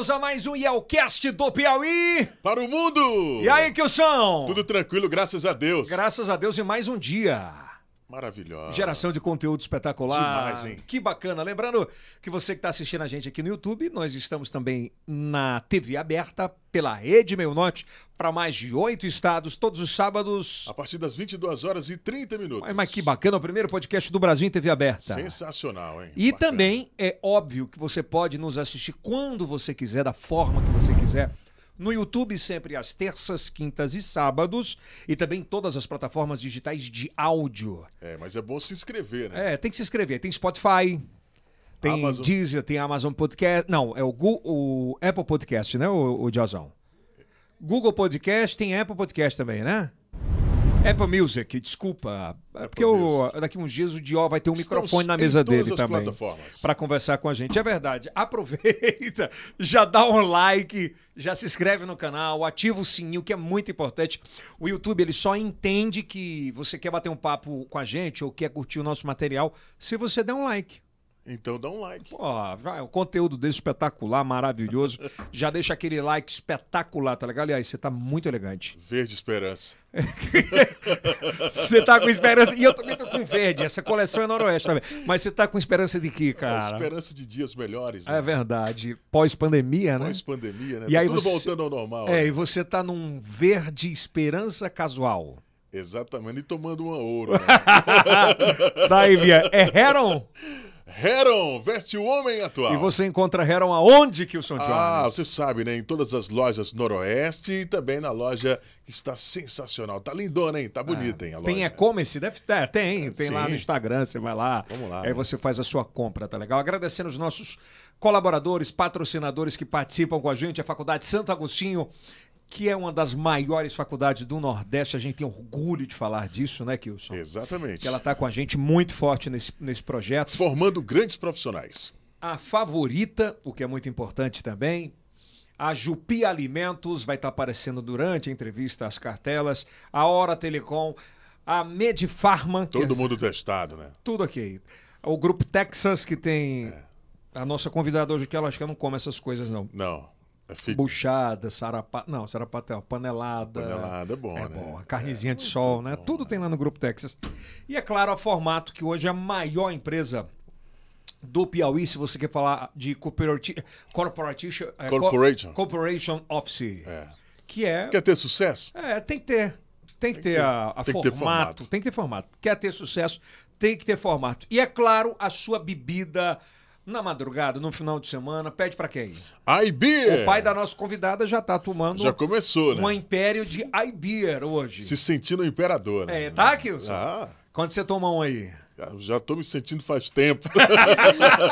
bem-vindos a mais um Yelcast do Piauí. Para o mundo! E aí, Kilson? Tudo tranquilo, graças a Deus. Graças a Deus e mais um dia. Maravilhosa. Geração de conteúdo espetacular. Demais, hein? Que bacana. Lembrando que você que está assistindo a gente aqui no YouTube, nós estamos também na TV aberta pela Rede Meio Norte para mais de oito estados, todos os sábados. A partir das 22 horas e 30 minutos. Mas, mas que bacana, o primeiro podcast do Brasil em TV aberta. Sensacional, hein? E bacana. também é óbvio que você pode nos assistir quando você quiser, da forma que você quiser no YouTube sempre às terças, quintas e sábados e também todas as plataformas digitais de áudio. É, mas é bom se inscrever, né? É, tem que se inscrever. Tem Spotify, tem Amazon. Deezer, tem Amazon Podcast. Não, é o, o Apple Podcast, né, o, o Diazão? Google Podcast, tem Apple Podcast também, né? Apple Music, desculpa. É Apple porque eu, daqui uns dias o Dior vai ter um Estamos microfone na mesa dele também. Para conversar com a gente. É verdade. Aproveita, já dá um like, já se inscreve no canal, ativa o sininho, que é muito importante. O YouTube ele só entende que você quer bater um papo com a gente ou quer curtir o nosso material se você der um like. Então dá um like. Ó, vai, o conteúdo desse espetacular, maravilhoso. Já deixa aquele like espetacular, tá legal? Aliás, você tá muito elegante. Verde esperança. você tá com esperança. E eu também tô com verde. Essa coleção é noroeste também. Mas você tá com esperança de quê, é, cara? É, esperança de dias melhores. Né? É verdade. Pós-pandemia, né? Pós-pandemia, né? E tá aí tudo você... voltando ao normal. É, né? e você tá num verde esperança casual. Exatamente. E tomando uma ouro. Né? Daí, Bia. É Heron? Heron, veste o homem atual. E você encontra Heron aonde, Kilson Jones? Ah, você sabe, né? Em todas as lojas Noroeste e também na loja que está sensacional. Tá lindona, hein? Tá ah. bonita, hein? A Tem e-commerce? Deve ter, é, tem. Tem Sim. lá no Instagram, você vai lá. Vamos lá. Aí né? você faz a sua compra, tá legal? Agradecendo os nossos colaboradores, patrocinadores que participam com a gente, a Faculdade Santo Agostinho que é uma das maiores faculdades do Nordeste, a gente tem orgulho de falar disso, né, Kilson? Exatamente. Que ela está com a gente muito forte nesse, nesse projeto. Formando grandes profissionais. A favorita, o que é muito importante também. A Jupi Alimentos vai estar tá aparecendo durante a entrevista, as cartelas. A Hora Telecom. A Medifarma. Todo é mundo testado, né? Tudo aqui. O Grupo Texas, que tem é. a nossa convidada hoje, que ela acho que ela não come essas coisas, não. Não. Fica. Buchada, sarapata. Não, sarapata é uma panelada. Panelada é bom, é né? Bom. Carnezinha é, de sol, bom, né? né? Tudo tem lá no Grupo Texas. E é claro, a Formato, que hoje é a maior empresa do Piauí, se você quer falar de corporati corporation, é, corporation. corporation Office. É. Que é. Quer ter sucesso? É, tem que ter. Tem que, tem ter, ter, a, a tem formato, que ter formato. Tem que ter formato. Quer ter sucesso, tem que ter formato. E é claro, a sua bebida na madrugada, no final de semana, pede para quem? iBeer! O pai da nossa convidada já tá tomando. Já começou, né? Um império de iBeer hoje. Se sentindo imperador, né? É, tá, Kilson? Ah. Quando você toma um aí? Já tô me sentindo faz tempo.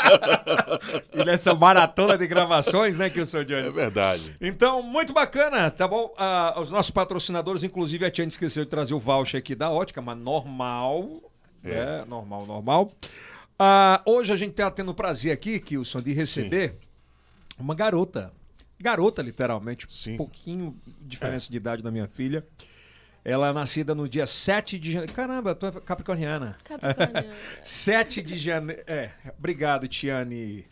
e nessa maratona de gravações, né, que Jones? É verdade. Então, muito bacana, tá bom? Ah, os nossos patrocinadores, inclusive a Tiane esqueceu de trazer o voucher aqui da ótica, mas normal. É, é normal, normal. Ah, hoje a gente está tendo o prazer aqui, Kilson, de receber Sim. uma garota. Garota, literalmente. Sim. Um pouquinho diferença é. de idade da minha filha. Ela é nascida no dia 7 de janeiro. Caramba, tu é capricorniana. Capricorniana. 7 de janeiro. É, obrigado, Tiane.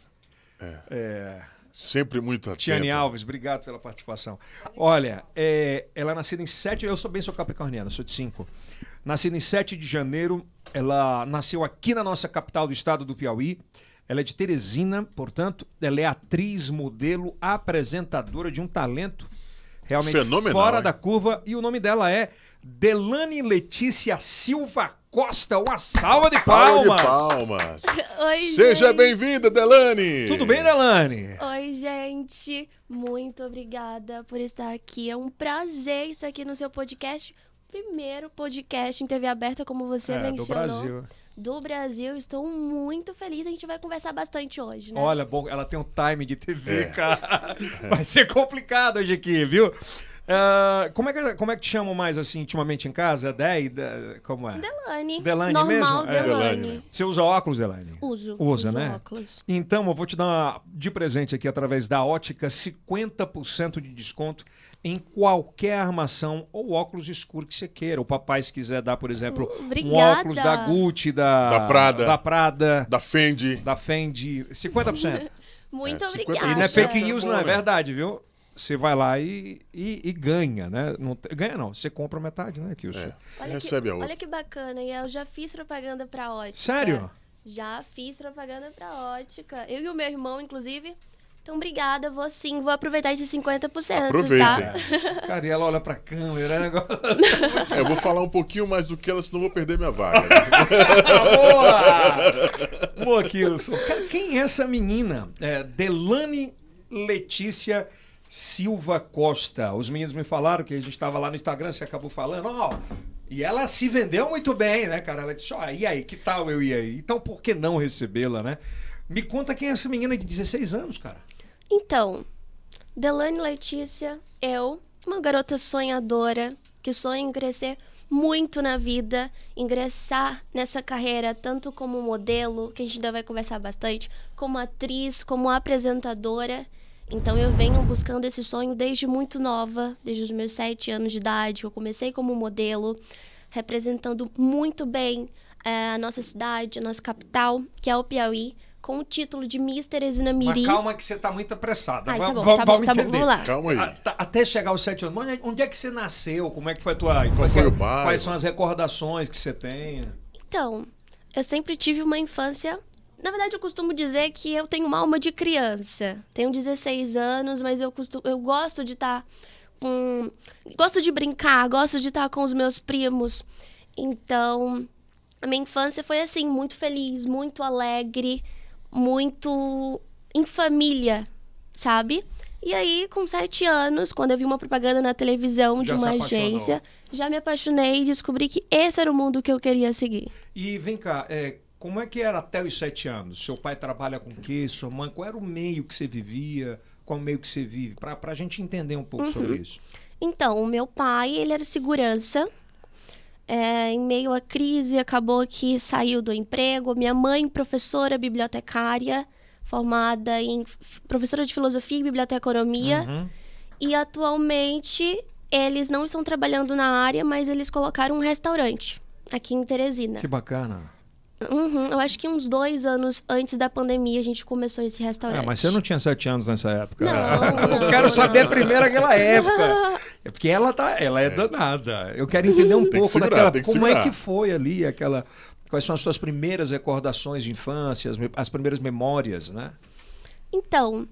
É. é... Sempre muito atento. Tiane Alves, obrigado pela participação. Olha, é... ela é nascida em 7. Eu sou bem sou capricorniana, sou de 5. Nascida em 7 de janeiro, ela nasceu aqui na nossa capital do estado do Piauí. Ela é de Teresina, portanto, ela é atriz, modelo, apresentadora de um talento realmente Fenomenal, fora hein? da curva. E o nome dela é Delane Letícia Silva Costa. Uma salva de salva palmas! de palmas! Oi, Seja bem-vinda, Delane! Tudo bem, Delane? Oi, gente! Muito obrigada por estar aqui. É um prazer estar aqui no seu podcast primeiro podcast em TV aberta, como você é, mencionou. Do Brasil. Do Brasil, estou muito feliz. A gente vai conversar bastante hoje, né? Olha, bom, ela tem um time de TV, é. cara. Vai ser complicado hoje aqui, viu? Uh, como, é que, como é que te chamam mais assim intimamente em casa? Dei? De, como é? Delane. Delane Normal mesmo? É. Delane. É. Você usa óculos, Delane? Uso. Usa, uso né? Óculos. Então, eu vou te dar uma, de presente aqui através da ótica 50% de desconto em qualquer armação ou óculos escuro que você queira. O papai, se quiser dar, por exemplo, Obrigada. um óculos da Gucci, da, da, Prada, da Prada, da Fendi. Da Fendi. 50%. Muito é, obrigada. E não é fake é news, não, é né? verdade, viu? Você vai lá e, e, e ganha, né? Não, ganha não, você compra metade, né, Kilson? É. Olha Recebe que, a outra. Olha que bacana, e eu já fiz propaganda pra ótica. Sério? Já fiz propaganda pra ótica. Eu e o meu irmão, inclusive, então, obrigada, vou sim, vou aproveitar esses 50%. Tá? Aproveita. Tá? Cara, e ela olha pra câmera, né? é, eu vou falar um pouquinho mais do que ela, senão vou perder minha vaga. Boa! Boa, Kilson. quem é essa menina? É, Delane Letícia Silva Costa. Os meninos me falaram que a gente estava lá no Instagram, você acabou falando, ó. Oh, e ela se vendeu muito bem, né, cara? Ela disse, ó, oh, e aí, que tal eu ia aí? Então, por que não recebê-la, né? Me conta quem é essa menina de 16 anos, cara? Então, Delane Letícia, eu, uma garota sonhadora que sonha em crescer muito na vida, ingressar nessa carreira tanto como modelo, que a gente ainda vai conversar bastante, como atriz, como apresentadora. Então eu venho buscando esse sonho desde muito nova, desde os meus sete anos de idade. Eu comecei como modelo, representando muito bem é, a nossa cidade, a nossa capital, que é o Piauí com o título de Mister Teresina Mas calma que você tá muito apressada. Ai, tá bom, vamos, tá bom, tá bom, vamos lá. Calma aí. A, ah, tá, até chegar aos sete anos. É, onde é que você nasceu? Como é que foi a tua... Qual foi o bairro? Quais são as recordações que você tem? Então, eu sempre tive uma infância... Na verdade, eu costumo dizer que eu tenho uma alma de criança. Tenho 16 anos, mas eu, costumo, eu gosto de estar... Tá com... gosto de brincar, gosto de estar tá com os meus primos. Então, a minha infância foi assim, muito feliz, muito alegre muito em família, sabe? E aí, com sete anos, quando eu vi uma propaganda na televisão de uma agência, já me apaixonei e descobri que esse era o mundo que eu queria seguir. E vem cá, é, como é que era até os sete anos? Seu pai trabalha com o quê? Sua mãe? Qual era o meio que você vivia? Qual o meio que você vive? Para a gente entender um pouco uhum. sobre isso. Então, o meu pai, ele era segurança é, em meio à crise, acabou que saiu do emprego. Minha mãe, professora bibliotecária, formada em professora de filosofia e biblioteconomia. Uhum. E atualmente eles não estão trabalhando na área, mas eles colocaram um restaurante aqui em Teresina. Que bacana. Uhum, eu acho que uns dois anos antes da pandemia a gente começou esse restaurante. Ah, mas você não tinha sete anos nessa época. Não, não eu quero saber primeiro aquela época. É porque ela tá, ela é, é. danada. Eu quero entender um pouco segurar, daquela. Como é que foi ali aquela? Quais são as suas primeiras recordações de infância, as, as primeiras memórias, né? Então,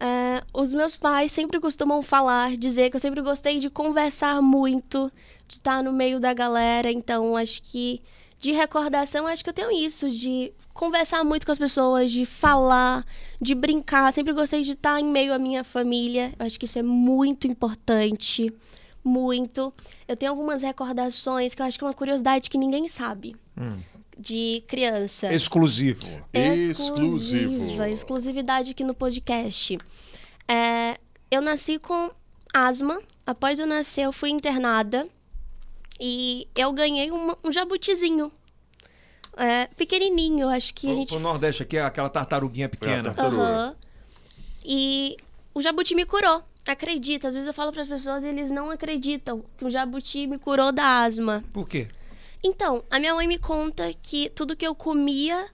é, os meus pais sempre costumam falar, dizer que eu sempre gostei de conversar muito, de estar no meio da galera. Então, acho que de recordação, acho que eu tenho isso, de conversar muito com as pessoas, de falar, de brincar. Sempre gostei de estar em meio à minha família. Eu acho que isso é muito importante. Muito. Eu tenho algumas recordações que eu acho que é uma curiosidade que ninguém sabe. Hum. De criança. Exclusivo. Exclusivo. Exclusividade aqui no podcast. É, eu nasci com asma. Após eu nascer, eu fui internada. E eu ganhei um, um jabutizinho. É, pequenininho, acho que o, a gente... O Nordeste aqui é aquela tartaruguinha pequena. É tartaruga. Uhum. E o jabuti me curou. Acredita. Às vezes eu falo para as pessoas e eles não acreditam que o jabuti me curou da asma. Por quê? Então, a minha mãe me conta que tudo que eu comia,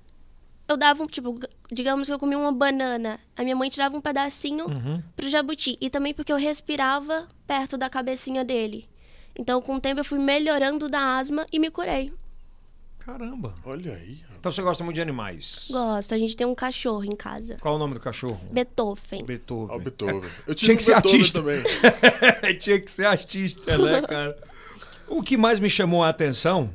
eu dava um, tipo, digamos que eu comia uma banana. A minha mãe tirava um pedacinho uhum. pro jabuti. E também porque eu respirava perto da cabecinha dele. Então, com o tempo, eu fui melhorando da asma e me curei. Caramba. Olha aí. Então você gosta muito de animais? Gosto. A gente tem um cachorro em casa. Qual o nome do cachorro? Beethoven. Beethoven. Ah, Beethoven. Eu tinha que ser artista também. tinha que ser artista, né, cara? O que mais me chamou a atenção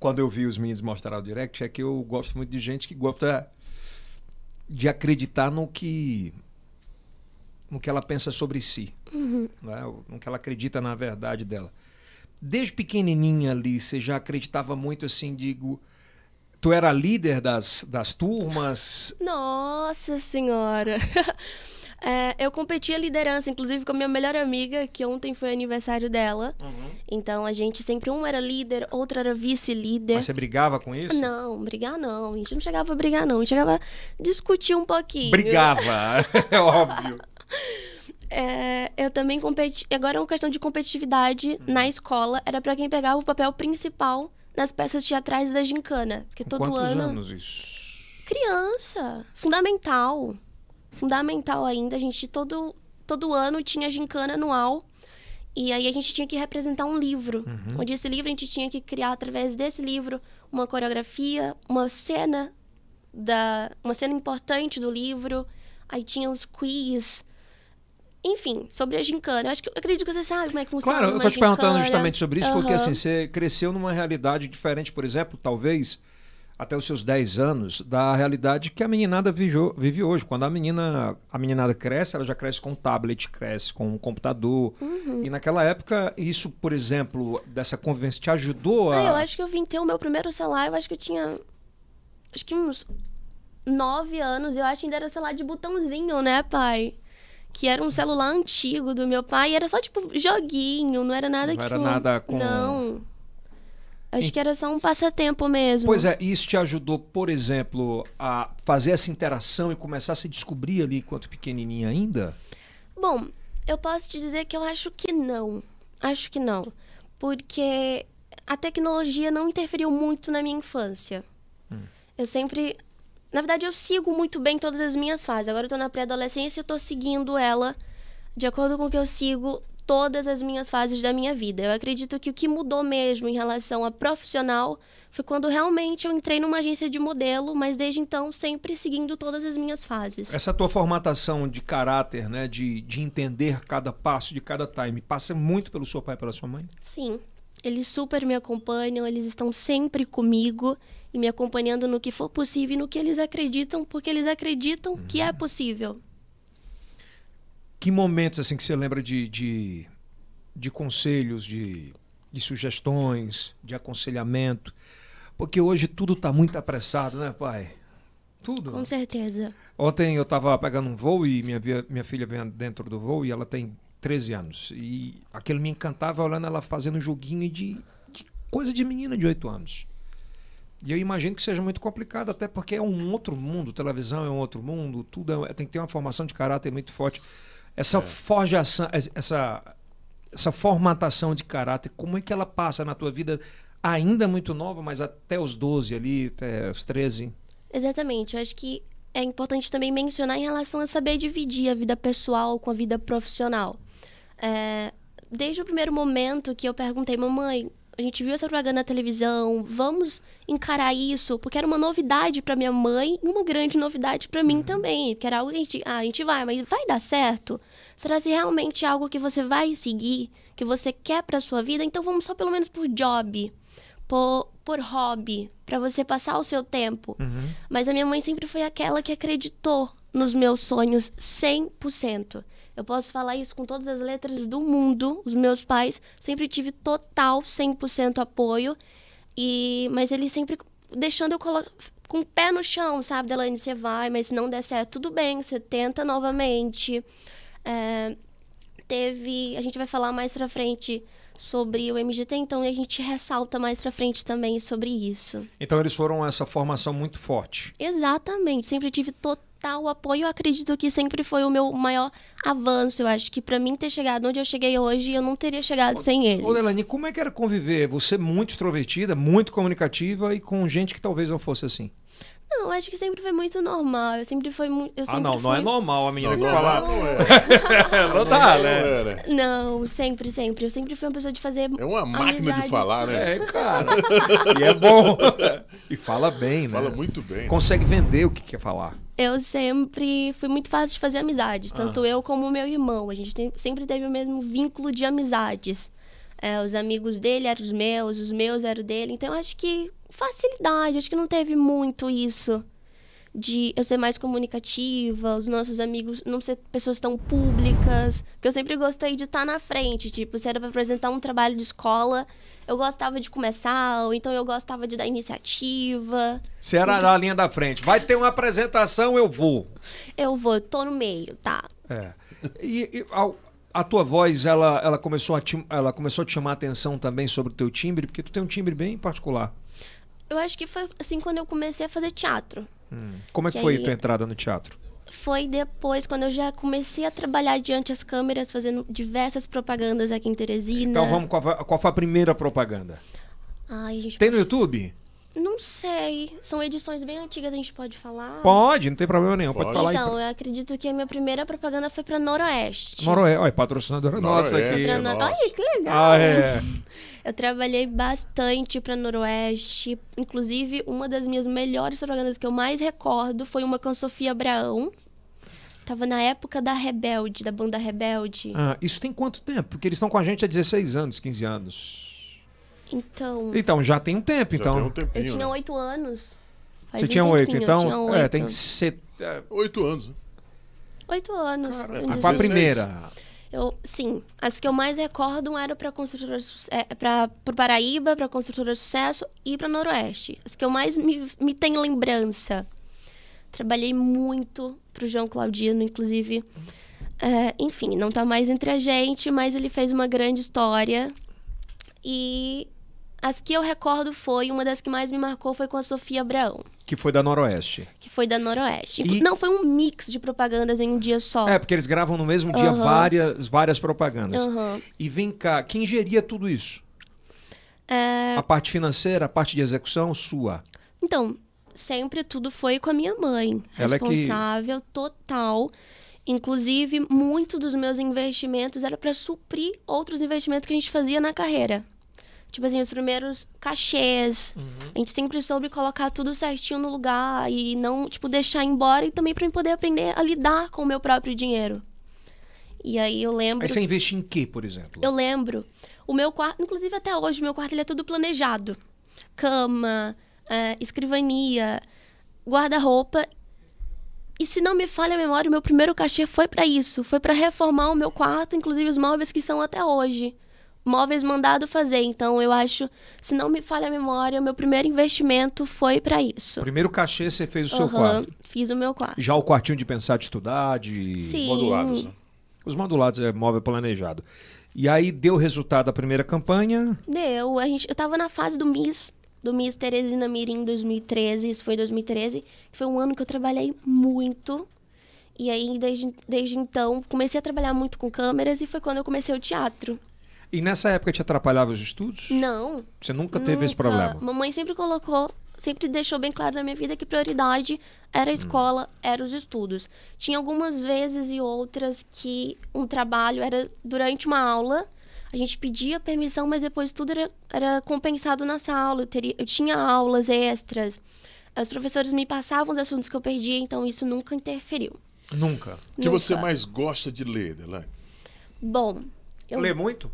quando eu vi os meninos mostrar o direct é que eu gosto muito de gente que gosta de acreditar no que no que ela pensa sobre si, uhum. né? no que ela acredita na verdade dela. Desde pequenininha ali, você já acreditava muito assim, digo, tu era líder das, das turmas? Nossa senhora! É, eu competi a liderança, inclusive com a minha melhor amiga, que ontem foi aniversário dela. Uhum. Então a gente sempre, um era líder, outro era vice-líder. Mas você brigava com isso? Não, brigar não. A gente não chegava a brigar, não. A gente chegava a discutir um pouquinho. Brigava, é óbvio. É, eu também competi. Agora é uma questão de competitividade hum. na escola. Era para quem pegava o papel principal nas peças teatrais da Gincana. Porque Com todo quantos ano. anos isso? Criança. Fundamental. Fundamental ainda. A gente todo, todo ano tinha Gincana anual. E aí a gente tinha que representar um livro. Uhum. Onde esse livro a gente tinha que criar através desse livro uma coreografia, uma cena da uma cena importante do livro. Aí tinha os quiz, enfim, sobre a gincana. Eu acho que eu acredito que você sabe como é que funciona. Claro, eu tô te gincana. perguntando justamente sobre isso, uhum. porque assim, você cresceu numa realidade diferente, por exemplo, talvez até os seus 10 anos, da realidade que a meninada vive hoje. Quando a menina a meninada cresce, ela já cresce com um tablet, cresce com um computador. Uhum. E naquela época, isso, por exemplo, dessa convivência te ajudou a. Ah, eu acho que eu vim ter o meu primeiro celular, eu acho que eu tinha. Acho que uns 9 anos, eu acho que ainda era celular de botãozinho, né, pai? que era um celular antigo do meu pai, era só tipo joguinho, não era nada que. Não era tipo, nada com. Não. Acho que era só um passatempo mesmo. Pois é, isso te ajudou, por exemplo, a fazer essa interação e começar a se descobrir ali enquanto pequenininha ainda? Bom, eu posso te dizer que eu acho que não. Acho que não. Porque a tecnologia não interferiu muito na minha infância. Hum. Eu sempre na verdade, eu sigo muito bem todas as minhas fases. Agora eu tô na pré-adolescência e eu tô seguindo ela de acordo com o que eu sigo todas as minhas fases da minha vida. Eu acredito que o que mudou mesmo em relação a profissional foi quando realmente eu entrei numa agência de modelo, mas desde então sempre seguindo todas as minhas fases. Essa tua formatação de caráter, né, de, de entender cada passo de cada time, passa muito pelo seu pai e pela sua mãe? Sim. Eles super me acompanham, eles estão sempre comigo e me acompanhando no que for possível e no que eles acreditam, porque eles acreditam uhum. que é uhum. possível. Que momentos assim que você lembra de, de, de conselhos, de, de sugestões, de aconselhamento? Porque hoje tudo está muito apressado, né, pai? Tudo. Com certeza. Ontem eu estava pegando um voo e minha, minha filha vem dentro do voo e ela tem 13 anos. E aquilo me encantava olhando ela fazendo joguinho de, de coisa de menina de 8 anos. E eu imagino que seja muito complicado, até porque é um outro mundo. Televisão é um outro mundo, tudo é, tem que ter uma formação de caráter muito forte. Essa é. forjação, essa, essa formatação de caráter, como é que ela passa na tua vida ainda muito nova, mas até os 12 ali, até os 13? Exatamente. Eu acho que é importante também mencionar em relação a saber dividir a vida pessoal com a vida profissional. É, desde o primeiro momento que eu perguntei, mamãe, a gente viu essa propaganda na televisão, vamos encarar isso, porque era uma novidade para minha mãe e uma grande novidade para mim uhum. também, que era algo que a gente, ah, a gente vai, mas vai dar certo? Será se realmente é algo que você vai seguir, que você quer para sua vida? Então vamos só pelo menos por job, por, por hobby, para você passar o seu tempo. Uhum. Mas a minha mãe sempre foi aquela que acreditou nos meus sonhos 100%. Eu posso falar isso com todas as letras do mundo. Os meus pais sempre tive total 100% apoio. E mas eles sempre deixando eu colocar com o pé no chão, sabe, Delane, você vai, mas se não der certo, tudo bem, você tenta novamente. É, teve, a gente vai falar mais pra frente sobre o MGT, então a gente ressalta mais pra frente também sobre isso. Então eles foram essa formação muito forte. Exatamente, sempre tive total o apoio. Eu acredito que sempre foi o meu maior avanço. Eu acho que para mim ter chegado onde eu cheguei hoje, eu não teria chegado sem eles. Ô, Lelani, como é que era conviver? Você muito extrovertida, muito comunicativa e com gente que talvez não fosse assim. Não, acho que sempre foi muito normal. Eu sempre foi muito. ah, não, fui... não é normal a menina não, falar Não, é. Ah, não dá, é, né? Não, sempre, sempre. Eu sempre fui uma pessoa de fazer. É uma máquina de falar, né? É, cara. e é bom. E fala bem, né? Fala muito bem. Né? Consegue vender o que quer falar eu sempre fui muito fácil de fazer amizades, tanto ah. eu como meu irmão. A gente tem, sempre teve o mesmo vínculo de amizades. É, os amigos dele eram os meus, os meus eram dele. Então, acho que facilidade, acho que não teve muito isso de eu ser mais comunicativa, os nossos amigos não ser pessoas tão públicas. Porque eu sempre gostei de estar na frente. Tipo, se era para apresentar um trabalho de escola, eu gostava de começar, então eu gostava de dar iniciativa. Você era então na linha da frente. Vai ter uma apresentação, eu vou. Eu vou, tô no meio, tá. É. E, e a, a, tua voz, ela, ela, começou a te, ela começou a te chamar a atenção também sobre o teu timbre, porque tu tem um timbre bem particular. Eu acho que foi assim quando eu comecei a fazer teatro. Hum. Como é que, que foi aí... a tua entrada no teatro? foi depois, quando eu já comecei a trabalhar diante das câmeras, fazendo diversas propagandas aqui em Teresina. Então vamos, qual, qual foi a primeira propaganda? Ai, Tem pode... no YouTube? Não sei. São edições bem antigas, a gente pode falar? Pode, não tem problema nenhum. Pode, pode falar Então, aí. eu acredito que a minha primeira propaganda foi pra Noroeste. Noroeste, olha, patrocinadora nossa aqui. É no... Olha, que legal. Ah, é. Eu trabalhei bastante pra Noroeste. Inclusive, uma das minhas melhores propagandas que eu mais recordo foi uma com a Sofia Abraão. Tava na época da Rebelde, da banda Rebelde. Ah, isso tem quanto tempo? Porque eles estão com a gente há 16 anos, 15 anos. Então. Então, já tem um tempo, já então. Tem um tempinho, eu tinha né? oito né? anos. Faz Você um tinha oito, então? Tinha 8. É, tem que ser. É. Oito anos, né? Oito anos. Cara, com a primeira. Eu, sim, as que eu mais recordo eram para construtora é, para para Paraíba, para construtora de sucesso e para Noroeste. As que eu mais me, me tenho lembrança. Trabalhei muito pro João Claudino, inclusive. É, enfim, não está mais entre a gente, mas ele fez uma grande história. E as que eu recordo foi, uma das que mais me marcou foi com a Sofia Abraão. Que foi da Noroeste. Que foi da Noroeste. E... Não, foi um mix de propagandas em um dia só. É, porque eles gravam no mesmo dia uhum. várias, várias propagandas. Uhum. E vem cá, quem geria tudo isso? É... A parte financeira, a parte de execução, sua? Então, sempre tudo foi com a minha mãe. Ela responsável, é que... total. Inclusive, muito dos meus investimentos era para suprir outros investimentos que a gente fazia na carreira tipo assim, os primeiros cachês. Uhum. A gente sempre soube colocar tudo certinho no lugar e não, tipo, deixar embora e também para mim poder aprender a lidar com o meu próprio dinheiro. E aí eu lembro. Aí você investe em quê, por exemplo? Eu lembro. O meu quarto, inclusive até hoje, o meu quarto ele é tudo planejado: cama, é, escrivania, guarda-roupa. E se não me falha a memória, o meu primeiro cachê foi para isso, foi para reformar o meu quarto, inclusive os móveis que são até hoje móveis mandado fazer. Então, eu acho, se não me falha a memória, o meu primeiro investimento foi para isso. Primeiro cachê você fez o uhum, seu quarto? Fiz o meu quarto. Já o quartinho de pensar, de estudar, de. Sim. Modulados. Né? Os modulados é móvel planejado. E aí deu resultado a primeira campanha? Deu. A gente, eu estava na fase do Miss, do Miss Teresina Mirim 2013, isso foi 2013, foi um ano que eu trabalhei muito. E aí, desde, desde então, comecei a trabalhar muito com câmeras e foi quando eu comecei o teatro. E nessa época te atrapalhava os estudos? Não. Você nunca teve nunca. esse problema? Mamãe sempre colocou, sempre deixou bem claro na minha vida que prioridade era a hum. escola, hum. os estudos. Tinha algumas vezes e outras que um trabalho era durante uma aula, a gente pedia permissão, mas depois tudo era, era compensado nessa aula. Eu, teria, eu tinha aulas extras. Os professores me passavam os assuntos que eu perdia, então isso nunca interferiu. Nunca. O que nunca. você mais gosta de ler, Delane? Bom, eu... Lê muito?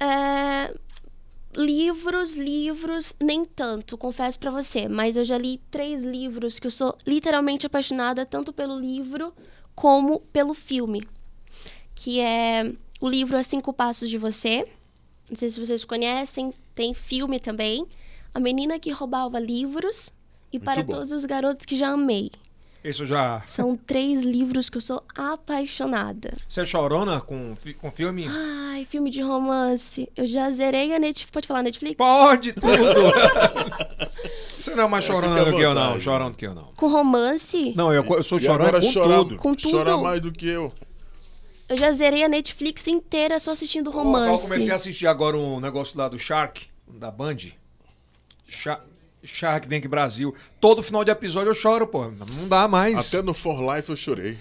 É, livros, livros, nem tanto, confesso para você, mas eu já li três livros que eu sou literalmente apaixonada tanto pelo livro como pelo filme. Que é o livro A Cinco Passos de Você. Não sei se vocês conhecem, tem filme também. A Menina que Roubava Livros e Muito Para bom. Todos os Garotos que Já Amei. Isso já. São três livros que eu sou apaixonada. Você é chorona com, com filme? Ai, filme de romance. Eu já zerei a Netflix. Pode falar Netflix? Pode tudo! Você não é mais chorona do que eu, não. Chorão do que eu, não. Com romance? Não, eu, eu sou chorona com chorar, tudo. Com tudo. Chorar mais do que eu. Eu já zerei a Netflix inteira só assistindo romance. eu comecei a assistir agora um negócio lá do Shark, da Band. Shark. Shark Tank Brasil. Todo final de episódio eu choro, pô. Não dá mais. Até no For Life eu chorei.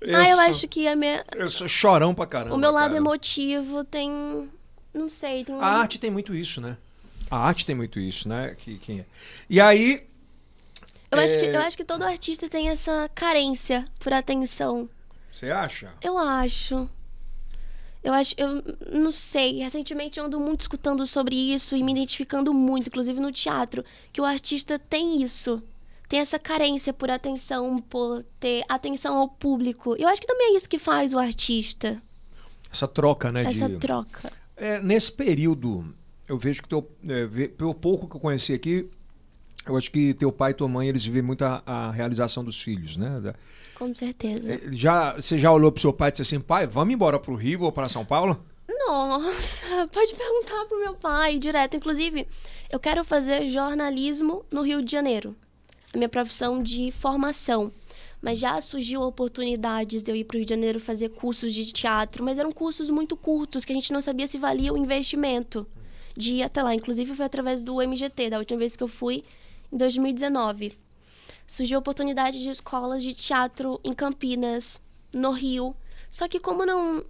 eu ah, eu acho que a minha. Eu sou chorão pra caramba. O meu lado cara. emotivo tem. Não sei. Tem A arte tem muito isso, né? A arte tem muito isso, né? Que, quem. É. E aí. Eu, é... acho que, é, eu acho que todo artista tem essa carência por atenção. Você acha? Eu acho. Eu acho, eu não sei. Recentemente eu ando muito escutando sobre isso e me identificando muito, inclusive no teatro, que o artista tem isso. Tem essa carência por atenção, por ter atenção ao público. Eu acho que também é isso que faz o artista. Essa troca, né? Essa de... troca. É, nesse período, eu vejo que teu, é, pelo pouco que eu conheci aqui, eu acho que teu pai e tua mãe, eles vivem muito a, a realização dos filhos, né? Com certeza. É, já, você já olhou pro seu pai e disse assim, pai, vamos embora pro Rio ou para São Paulo? Nossa, pode perguntar pro meu pai direto. Inclusive, eu quero fazer jornalismo no Rio de Janeiro. A minha profissão de formação. Mas já surgiu oportunidades de eu ir pro Rio de Janeiro fazer cursos de teatro, mas eram cursos muito curtos, que a gente não sabia se valia o investimento de ir até lá. Inclusive, foi através do MGT. Da última vez que eu fui, em 2019, surgiu a oportunidade de escolas de teatro em Campinas, no Rio. Só que como não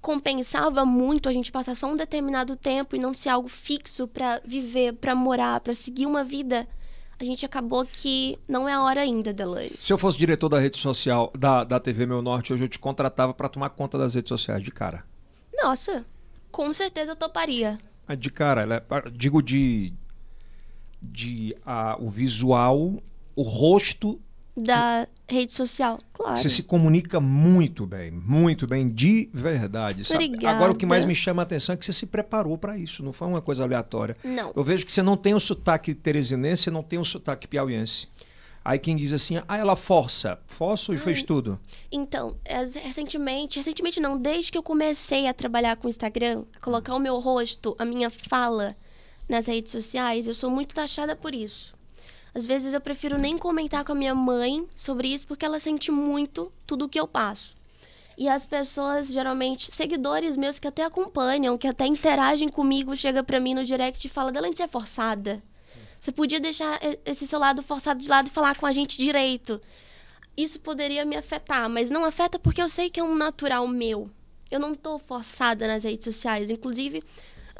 compensava muito a gente passar só um determinado tempo e não ser algo fixo para viver, para morar, para seguir uma vida, a gente acabou que não é a hora ainda, Delane. Se eu fosse diretor da rede social da, da TV Meu Norte, hoje eu te contratava para tomar conta das redes sociais de cara. Nossa, com certeza eu toparia. De cara, é, digo de de a, o visual, o rosto da rede social, claro. Você se comunica muito bem, muito bem, de verdade. Sabe? Agora, o que mais me chama a atenção é que você se preparou para isso, não foi uma coisa aleatória. Não. Eu vejo que você não tem o sotaque teresinense, não tem o sotaque piauiense. Aí quem diz assim, ah, ela força. Força e fez tudo. Então, recentemente, recentemente não, desde que eu comecei a trabalhar com o Instagram, colocar o meu rosto, a minha fala, nas redes sociais, eu sou muito taxada por isso. Às vezes eu prefiro nem comentar com a minha mãe sobre isso porque ela sente muito tudo o que eu passo. E as pessoas, geralmente, seguidores meus que até acompanham, que até interagem comigo, chega para mim no direct e fala: Delane, você é forçada. Você podia deixar esse seu lado forçado de lado e falar com a gente direito. Isso poderia me afetar, mas não afeta porque eu sei que é um natural meu. Eu não tô forçada nas redes sociais. Inclusive,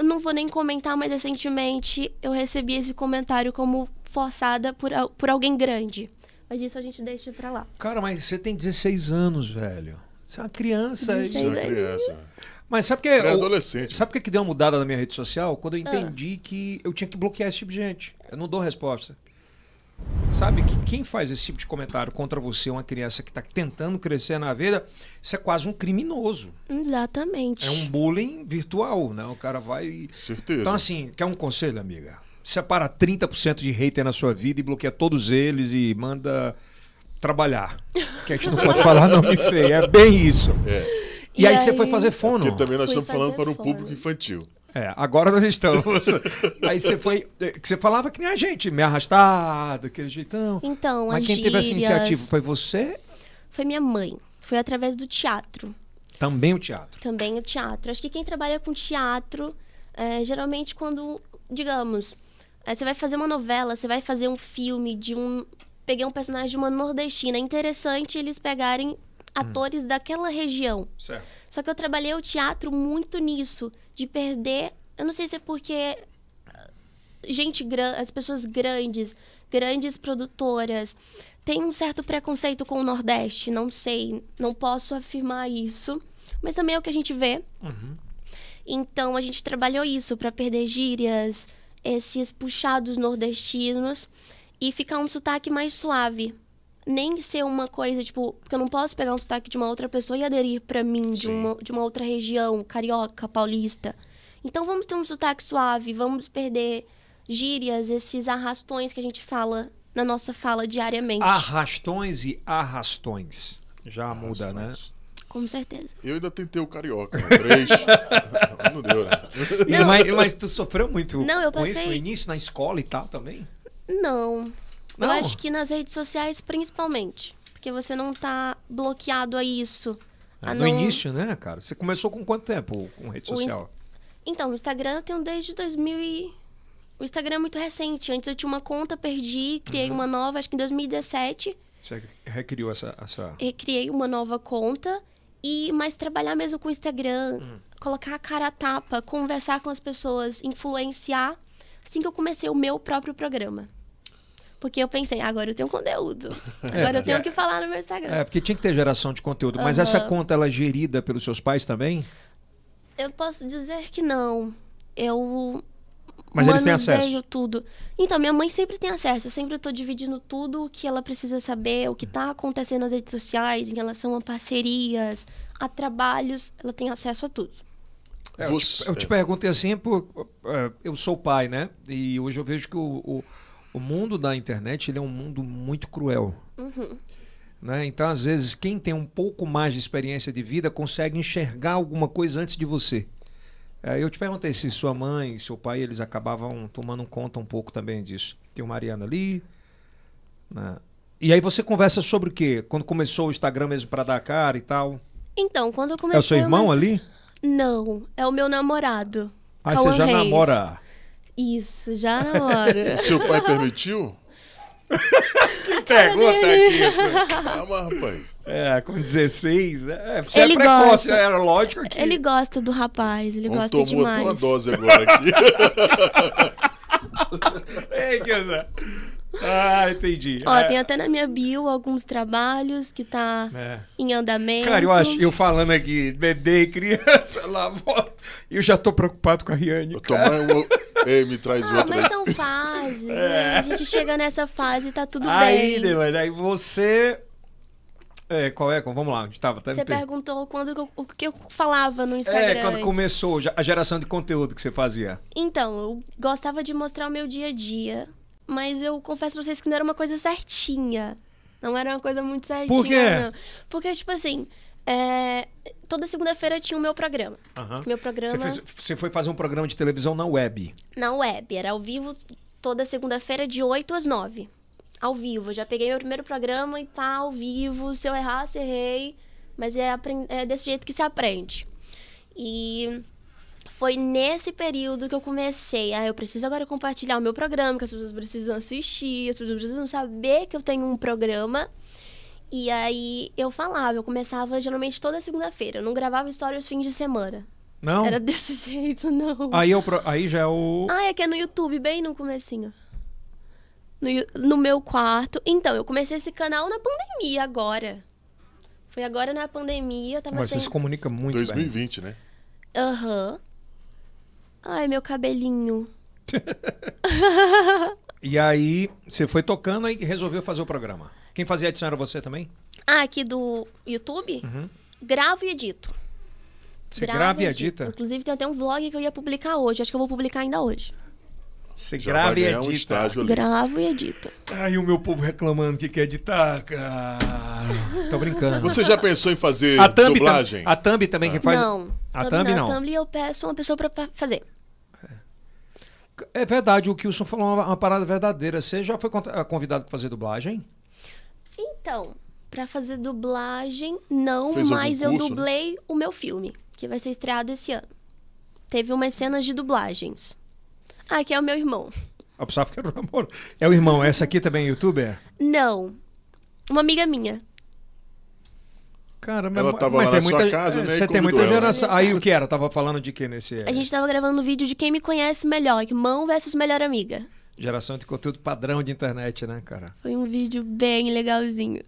eu não vou nem comentar, mas recentemente eu recebi esse comentário como forçada por, por alguém grande. Mas isso a gente deixa pra lá. Cara, mas você tem 16 anos, velho. Você é uma criança. Você é uma criança. Mas sabe que é adolescente. Sabe o que deu uma mudada na minha rede social? Quando eu ah. entendi ah. que eu tinha que bloquear esse tipo de gente. Eu não dou resposta. Sabe que quem faz esse tipo de comentário contra você, uma criança que está tentando crescer na vida, isso é quase um criminoso. Exatamente. É um bullying virtual, né? O cara vai. Certeza. Então, assim, quer um conselho, amiga? Separa 30% de hater na sua vida e bloqueia todos eles e manda trabalhar. Que a gente não pode falar nome feio. É bem isso. É. E, aí, aí, você foi fazer é fono. Porque também nós fui estamos falando para um público infantil. É, agora nós estamos. aí você foi. É, que você falava que nem a gente, me arrastado, aquele jeitão. Então, Mas quem gírias... teve essa iniciativa foi você? Foi minha mãe. Foi através do teatro. Também o teatro. Também o teatro. Acho que quem trabalha com teatro, é, geralmente quando, digamos, é, você vai fazer uma novela, você vai fazer um filme de um. Peguei um personagem de uma nordestina. É interessante eles pegarem Hum. atores hum. daquela região. Certo. Só que eu trabalhei o teatro muito nisso, de perder. Eu não sei se é porque ah, gente grande, as pessoas grandes, grandes produtoras, têm um certo preconceito com o Nordeste. Não sei, não posso afirmar isso, mas também é o que a gente vê. Uhum. Então a gente trabalhou isso para perder gírias, esses puxados nordestinos e ficar um sotaque mais suave nem ser uma coisa, tipo, porque eu não posso pegar um sotaque de uma outra pessoa e aderir para mim, de uma, de uma outra região, carioca, paulista. Então vamos ter um sotaque suave, vamos perder gírias, esses arrastões que a gente fala na nossa fala diariamente. Arrastões e arrastões. Já arrastões. muda, né? Com certeza. Eu ainda tentei o carioca, né? não deu, né? Não, mas, mas tu sofreu muito não, eu passei... com isso no início, na escola e tal também? Não. Não. Eu acho que nas redes sociais, principalmente. Porque você não tá bloqueado a isso. É, a no não... início, né, cara? Você começou com quanto tempo com rede social? O inst... Então, o Instagram eu tenho desde 2000 e... O Instagram é muito recente. Antes eu tinha uma conta, perdi, criei uhum. uma nova, acho que em 2017. Você recriou essa, essa... Recriei uma nova conta. E mais trabalhar mesmo com o Instagram, uhum. colocar a cara a tapa, conversar com as pessoas, influenciar. Assim que eu comecei o meu próprio programa. Porque eu pensei, agora eu tenho conteúdo. Agora eu tenho o é. que falar no meu Instagram. É, porque tinha que ter geração de conteúdo. Mas essa conta, ela é gerida pelos seus pais também? Eu posso dizer que não. Eu mas eles têm acesso. tudo. Então, minha mãe sempre tem acesso. Eu sempre estou dividindo tudo o que ela precisa saber, o que está acontecendo nas redes sociais, em relação a parcerias, a trabalhos. Ela tem acesso a tudo. É, eu, te, eu te perguntei assim, por, é, eu sou pai, né? E hoje eu vejo que o, o o mundo da internet ele é um mundo muito cruel. Uhum. Né? Então, às vezes, quem tem um pouco mais de experiência de vida consegue enxergar alguma coisa antes de você. É, eu te perguntei se sua mãe seu pai eles acabavam tomando conta um pouco também disso. Tem o Mariana ali. Né? E aí você conversa sobre o quê? Quando começou o Instagram mesmo para dar cara e tal? Então, quando eu comecei. É o seu irmão ali? Não, é o meu namorado. Ah, Cauã você já Reis. namora? Isso, já na hora. Seu pai permitiu? que pergunta é isso? Calma, rapaz. É, com 16, né? É, você ele é precoce, gosta. Né? era lógico que... Ele gosta do rapaz, ele Vamos gosta demais. Tomou a tua dose agora aqui. Ei, Kesa. Ah, entendi. Ó, é. tem até na minha bio alguns trabalhos que tá é. em andamento. Cara, eu acho, eu falando aqui, bebê e criança lá, eu já tô preocupado com a Riane. Tomar uma, Ei, me traz ah, outra. Mas são fases. É. é. A gente chega nessa fase e tá tudo aí, bem. Aí, aí você. É, qual é? Vamos lá, a gente tava. Tá? você perguntou quando eu, o que eu falava no Instagram. É, quando começou a geração de conteúdo que você fazia. Então, eu gostava de mostrar o meu dia a dia, mas eu confesso pra vocês que não era uma coisa certinha. Não era uma coisa muito certinha, Por quê? Não. Porque, tipo assim, é, toda segunda-feira tinha o meu programa. Uhum. Meu programa. Você, fez, você foi fazer um programa de televisão na web? Na web, era ao vivo toda segunda-feira de 8 às 9. Ao vivo. Eu já peguei meu primeiro programa e pá, ao vivo. Se eu errasse, errei. Mas é, é desse jeito que se aprende. E foi nesse período que eu comecei. Ah, eu preciso agora compartilhar o meu programa, que as pessoas precisam assistir, as pessoas precisam saber que eu tenho um programa. E aí eu falava, eu começava geralmente toda segunda-feira. Eu não gravava histórias fins de semana. Não? Era desse jeito, não. Aí, eu, aí já é o. Ah, é que é no YouTube, bem no comecinho. No, no meu quarto. Então, eu comecei esse canal na pandemia agora. Foi agora na pandemia, eu tava Mas sem... você se comunica muito 2020, bem. né? Aham. Uhum. Ai, meu cabelinho. e aí, você foi tocando e resolveu fazer o programa. Quem fazia edição era você também? Ah, aqui do YouTube? Uhum. Gravo e edito. Você grava e edita? Inclusive tem até um vlog que eu ia publicar hoje. Acho que eu vou publicar ainda hoje. Você Já grava e edita. Um Gravo e edita. Ai, o meu povo reclamando que quer editar, cara. Tô brincando. Você já pensou em fazer a thumb, dublagem? A Thumb também ah. que faz. Não. A Thumb, não. A Thumb eu peço uma pessoa para fazer. É. é verdade, o Kilson falou é uma, uma parada verdadeira. Você já foi convidado para fazer dublagem? Então, para fazer dublagem, não, Fez mas curso, eu né? dublei né? o meu filme, que vai ser estreado esse ano. Teve umas cenas de dublagens. Ah, que é o meu irmão. Ah, pensava que era o namoro. É o irmão. Essa aqui também é youtuber? Não. Uma amiga minha. Cara, mas, ela tava mas lá tem na muita, sua casa, é, né? Você tem muita geração. Aí o que era? Tava falando de quem nesse. A gente tava gravando um vídeo de quem me conhece melhor, irmão versus melhor amiga. Geração de conteúdo padrão de internet, né, cara? Foi um vídeo bem legalzinho.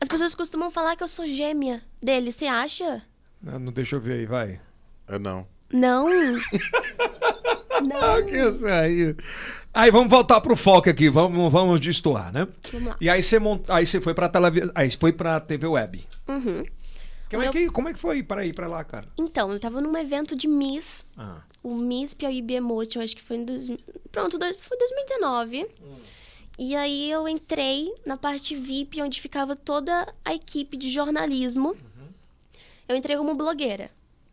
As pessoas costumam falar que eu sou gêmea dele, você acha? Não, ah, não, deixa eu ver aí, vai. Eu não. Não? não. Ah, que isso aí? Aí vamos voltar pro foco aqui, vamos, vamos destoar, né? Vamos lá. E aí você mont... aí você foi pra televisão, aí foi pra TV Web. Uhum. Como, é Meu... é que, como é que foi para ir para lá, cara? Então, eu tava num evento de Miss. Ah o Miss Piauí Biemote, eu acho que foi em... Dois, pronto, dois, foi 2019. Hum. E aí eu entrei na parte VIP, onde ficava toda a equipe de jornalismo. Uhum. Eu entrei como blogueira.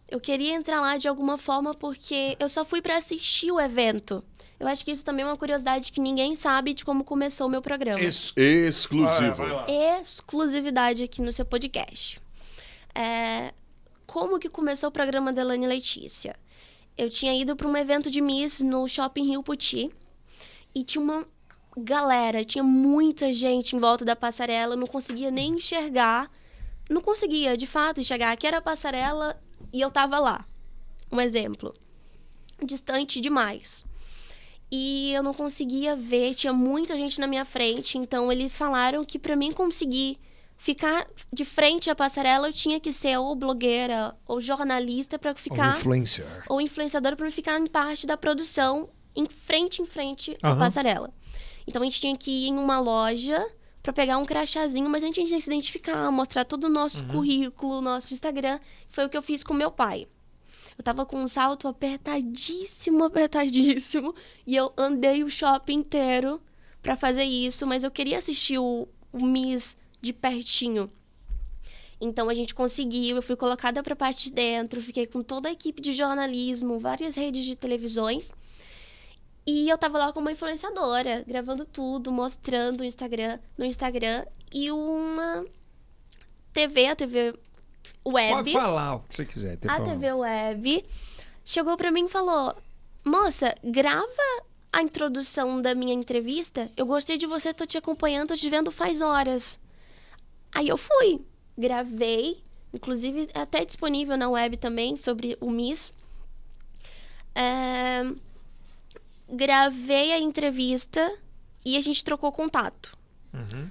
Eu queria entrar lá de alguma forma porque eu só fui para assistir o evento. Eu acho que isso também é uma curiosidade que ninguém sabe de como começou o meu programa. Ex exclusivo. Exclusividade aqui no seu podcast. É... Como que começou o programa da Elane Letícia? eu tinha ido para um evento de Miss no Shopping Rio Puti e tinha uma galera, tinha muita gente em volta da passarela, eu não conseguia nem enxergar, não conseguia de fato enxergar que era a passarela e eu tava lá. Um exemplo. Distante demais e eu não conseguia ver, tinha muita gente na minha frente, então eles falaram que para mim conseguir ficar de frente à passarela, eu tinha que ser ou blogueira ou jornalista para ficar. Ou influencer. Ou influenciadora para ficar em parte da produção, em frente em frente uhum. à passarela. Então a gente tinha que ir em uma loja para pegar um crachazinho, mas a gente tinha que se identificar, mostrar todo o nosso uhum. currículo, nosso Instagram. Foi o que eu fiz com meu pai. Eu tava com um salto apertadíssimo, apertadíssimo, e eu andei o shopping inteiro para fazer isso, mas eu queria assistir o, o Miss de pertinho. Então a gente conseguiu, eu fui colocada para parte de dentro, fiquei com toda a equipe de jornalismo, várias redes de televisões. E eu tava lá com uma influenciadora, gravando tudo, mostrando o Instagram, no Instagram e uma TV, a TV web. Pode falar o que você quiser. A problema. TV web chegou para mim e falou: "Moça, grava a introdução da minha entrevista. Eu gostei de você, tô te acompanhando, tô te vendo faz horas." Aí eu fui, gravei, inclusive até disponível na web também sobre o Miss. É... Gravei a entrevista e a gente trocou contato. Uhum.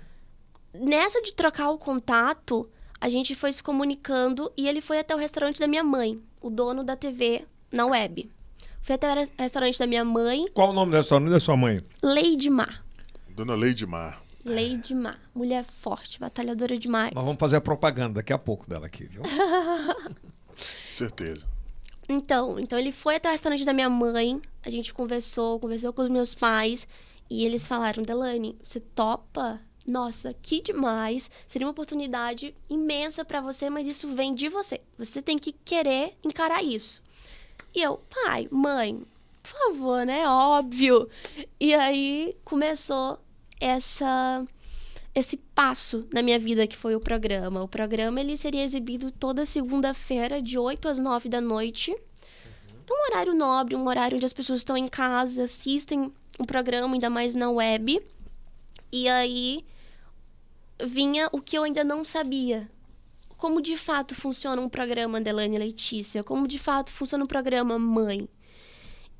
Nessa de trocar o contato, a gente foi se comunicando e ele foi até o restaurante da minha mãe, o dono da TV na web. Fui até o restaurante da minha mãe. Qual o nome do restaurante da sua mãe? Leidmar. Dona Leidmar. Lady Má. Mulher forte, batalhadora demais. Nós vamos fazer a propaganda daqui a pouco dela aqui, viu? Certeza. Então, então ele foi até o restaurante da minha mãe, a gente conversou, conversou com os meus pais, e eles falaram, Delane, você topa? Nossa, que demais! Seria uma oportunidade imensa para você, mas isso vem de você. Você tem que querer encarar isso. E eu, pai, mãe, por favor, né? Óbvio. E aí começou essa esse passo na minha vida que foi o programa. O programa ele seria exibido toda segunda-feira de 8 às 9 da noite. Então, um horário nobre, um horário onde as pessoas estão em casa, assistem o programa, ainda mais na web. E aí vinha o que eu ainda não sabia. Como de fato funciona um programa Delane Letícia? Como de fato funciona um programa Mãe?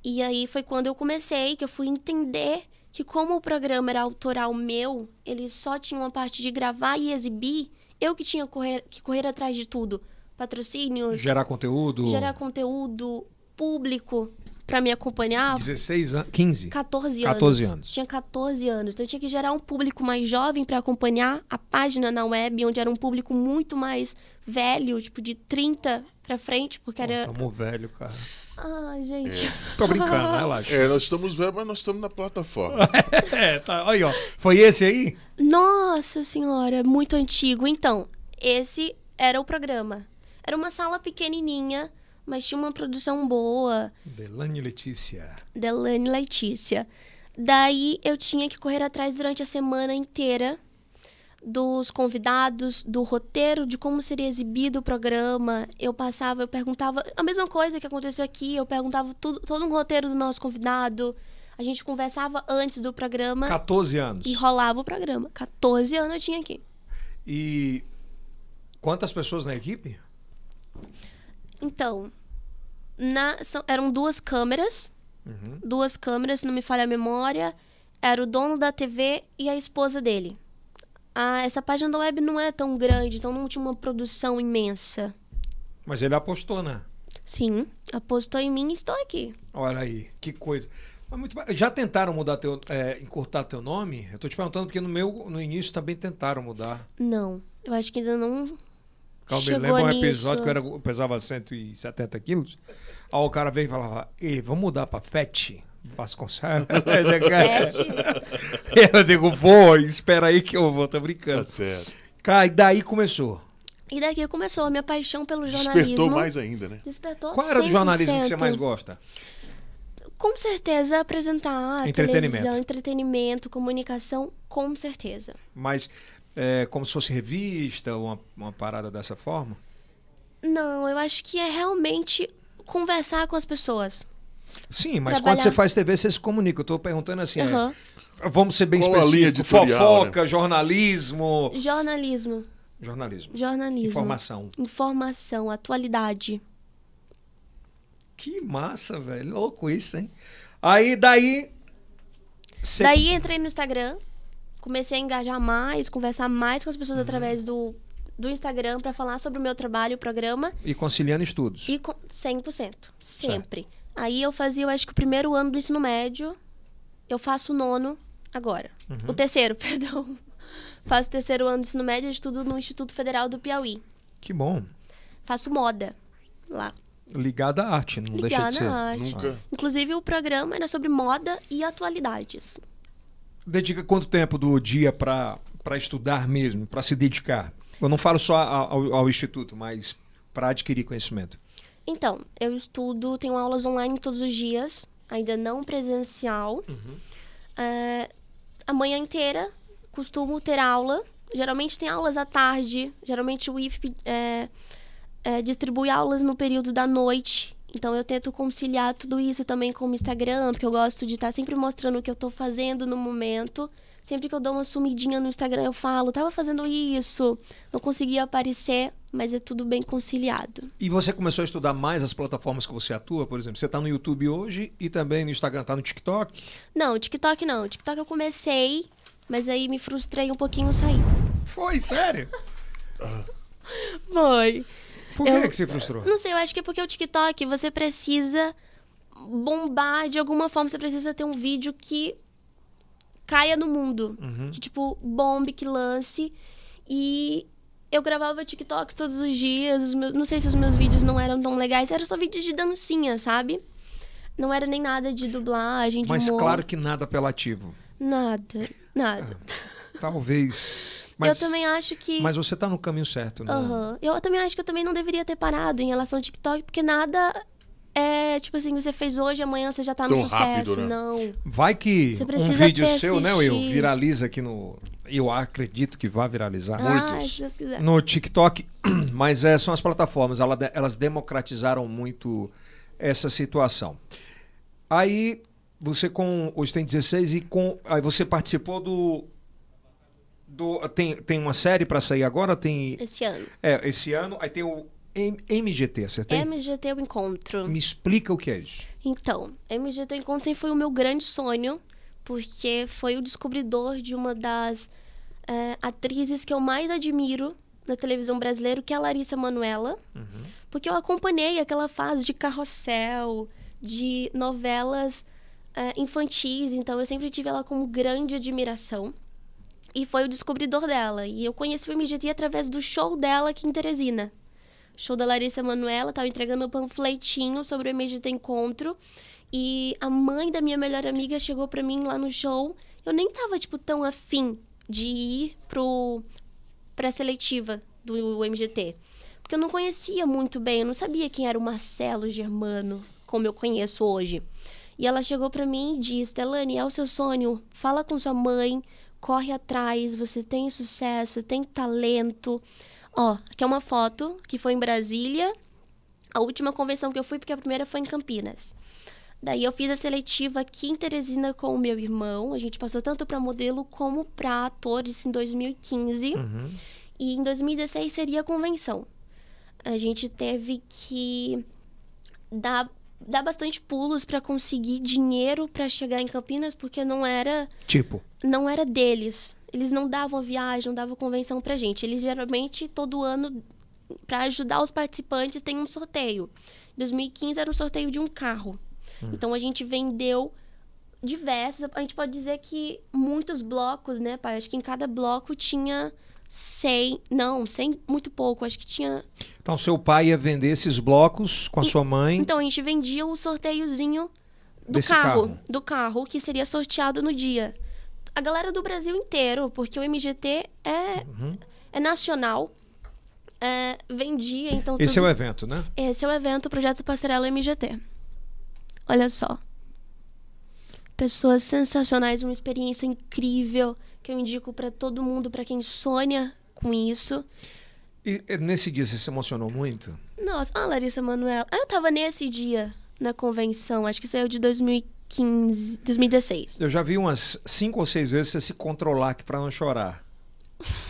E aí foi quando eu comecei, que eu fui entender que como o programa era autoral meu, ele só tinha uma parte de gravar e exibir, eu que tinha correr, que correr atrás de tudo, patrocínios, gerar conteúdo, gerar conteúdo público para me acompanhar. 16 anos, 15, 14 anos. 14 anos. Tinha 14 anos, então eu tinha que gerar um público mais jovem para acompanhar a página na web, onde era um público muito mais velho, tipo de 30 para frente, porque era Pô, velho, cara. Ai, gente. É. Tô brincando, relaxa. Né, é, nós estamos vendo, mas nós estamos na plataforma. é, tá. Aí, ó. Foi esse aí? Nossa senhora, é muito antigo. Então, esse era o programa. Era uma sala pequenininha, mas tinha uma produção boa. Delane Letícia. Delane Letícia. Daí eu tinha que correr atrás durante a semana inteira dos convidados, do roteiro, de como seria exibido o programa. Eu passava, eu perguntava a mesma coisa que aconteceu aqui, eu perguntava tudo, todo um roteiro do nosso convidado. A gente conversava antes do programa. 14 anos. E rolava o programa. 14 anos eu tinha aqui. E quantas pessoas na equipe? Então, na, são, eram duas câmeras. Uhum. Duas câmeras, não me falha a memória. Era o dono da TV e a esposa dele ah, essa página da web não é tão grande, então não tinha uma produção imensa. Mas ele apostou, né? Sim, apostou em mim e estou aqui. Olha aí, que coisa. Muito... Já tentaram mudar teu, é, encurtar teu nome? Eu tô te perguntando porque no meu, no início também tentaram mudar. Não, eu acho que ainda não. Calma, chegou lembra um episódio que eu, era, eu pesava 170 quilos? Aí o cara veio e falava: Ei, vamos mudar pra FET? Vasconcelos. É, né, é, eu digo, vou, espera aí que eu vou, tá brincando. Tá certo. e daí começou. E daqui começou a minha paixão pelo jornalismo. Despertou mais ainda, né? Despertou Qual era o jornalismo que você mais gosta? Com certeza apresentar entretenimento. televisão, entretenimento, comunicação, com certeza. Mas é, como se fosse revista ou uma, uma parada dessa forma? Não, eu acho que é realmente conversar com as pessoas. Sim, mas trabalhar... quando você faz TV, você se comunica. Eu estou perguntando assim, uhum. é, vamos ser bem específicos. Fofoca, né? jornalismo. Jornalismo. Jornalismo. Jornalismo. Informação. Informação, atualidade. Que massa, velho. Louco isso, hein? Aí daí. Cê... Daí entrei no Instagram, comecei a engajar mais, conversar mais com as pessoas uhum. através do, do Instagram para falar sobre o meu trabalho, o programa. E conciliando estudos. E com... 100%. Sempre. Certo. Aí eu fazia, eu acho que o primeiro ano do ensino médio. Eu faço o nono agora. Uhum. O terceiro, perdão. Faço o terceiro ano do ensino médio e estudo no Instituto Federal do Piauí. Que bom. Faço moda lá. Ligada à arte, não Ligada deixa de ser. À arte. Nunca. Inclusive, o programa era sobre moda e atualidades. Dedica quanto tempo do dia para estudar mesmo, para se dedicar? Eu não falo só ao, ao instituto, mas para adquirir conhecimento. Então, eu estudo, tenho aulas online todos os dias, ainda não presencial. Uhum. É, inteira costumo ter aula. Geralmente tem aulas à tarde. Geralmente o IFP é, eh, é, eh, distribui aulas no período da noite. Então eu tento conciliar tudo isso também com o Instagram, porque eu gosto de estar sempre mostrando o que eu estou fazendo no momento. Sempre que eu dou uma sumidinha no Instagram, eu falo, tava fazendo isso, não conseguia aparecer, mas é tudo bem conciliado. E você começou a estudar mais as plataformas que você atua, por exemplo? Você tá no YouTube hoje e também no Instagram, tá no TikTok? Não, TikTok não. TikTok eu comecei, mas aí me frustrei um pouquinho e saí. Foi, sério? Foi. Por que, eu, é que você frustrou? Não sei, eu acho que é porque o TikTok você precisa bombar de alguma forma, você precisa ter um vídeo que caia no mundo. Uhum. Que, tipo, bombe, que lance. E eu gravava TikTok todos os dias. Os meus, não sei se os meus vídeos não eram tão legais. Era só vídeos de dancinha, sabe? Não era nem nada de dublagem, de Mas humor. claro que nada apelativo. Nada, nada. Ah, talvez. Mas, eu também acho que. Mas você tá no caminho certo, né? Uhum. Eu também acho que eu também não deveria ter parado em relação ao TikTok, porque nada é tipo assim, você fez hoje, amanhã você já tá no sucesso. Rápido, né? Não. Vai que um vídeo seu, assistir. né, Will, viraliza aqui no. Eu acredito que vai viralizar. Ah, Muitos. No TikTok. Mas é, são as plataformas, elas democratizaram muito essa situação. Aí você com. Hoje tem 16 e com. Aí você participou do. do tem, tem uma série para sair agora? Tem, esse ano. É, esse ano. Aí tem o MGT, acertei? MGT é o Encontro. Me explica o que é isso. Então, MGT é Encontro sempre foi o meu grande sonho, porque foi o descobridor de uma das é, atrizes que eu mais admiro na televisão brasileira, que é a Larissa Manuela. Uhum. Porque eu acompanhei aquela fase de carrossel, de novelas é, infantis, então eu sempre tive ela como grande admiração. E foi o descobridor dela. E eu conheci o MGT através do show dela aqui em Teresina show da Larissa Manuela, tava entregando um panfletinho sobre o MGT Encontro. E a mãe da minha melhor amiga chegou para mim lá no show. Eu nem tava, tipo, tão afim de ir pro, pra seletiva do MGT. Porque eu não conhecia muito bem, eu não sabia quem era o Marcelo Germano, como eu conheço hoje. E ela chegou para mim e disse: Telane, é o seu sonho, fala com sua mãe, corre atrás, você tem sucesso, tem talento, Ó, aqui é uma foto que foi em Brasília, a última convenção que eu fui, porque a primeira foi em Campinas. Daí eu fiz a seletiva aqui em Teresina com o meu irmão. A gente passou tanto para modelo como para atores em 2015. Uhum. E em 2016 seria a convenção. A gente teve que dar, dar bastante pulos para conseguir dinheiro para chegar em Campinas, porque não era. Tipo. Não era deles eles não davam viagem, não davam convenção pra gente. Eles geralmente, todo ano, para ajudar os participantes, tem um sorteio. Em 2015 era um sorteio de um carro. Hum. Então a gente vendeu diversos. A gente pode dizer que muitos blocos, né, pai? Acho que em cada bloco tinha 100. Não, 100, muito pouco. Acho que tinha. Então seu pai ia vender esses blocos com a e, sua mãe? Então a gente vendia o sorteiozinho do carro, carro, do carro que seria sorteado no dia a galera do Brasil inteiro, porque o MGT é, uhum. é nacional. É, vendia, então. Esse tudo... é o evento, né? Esse é o evento, o Projeto Passarela MGT. Olha só. Pessoas sensacionais, uma experiência incrível que eu indico para todo mundo, para quem sonha com isso. E eh, nesse dia você se emocionou muito? Nossa, a ah, Larissa Manuela ah, Eu tava nesse dia na convenção, acho que saiu de 2015. 2015, 2016. Eu já vi umas cinco ou seis vezes você se controlar aqui para não chorar.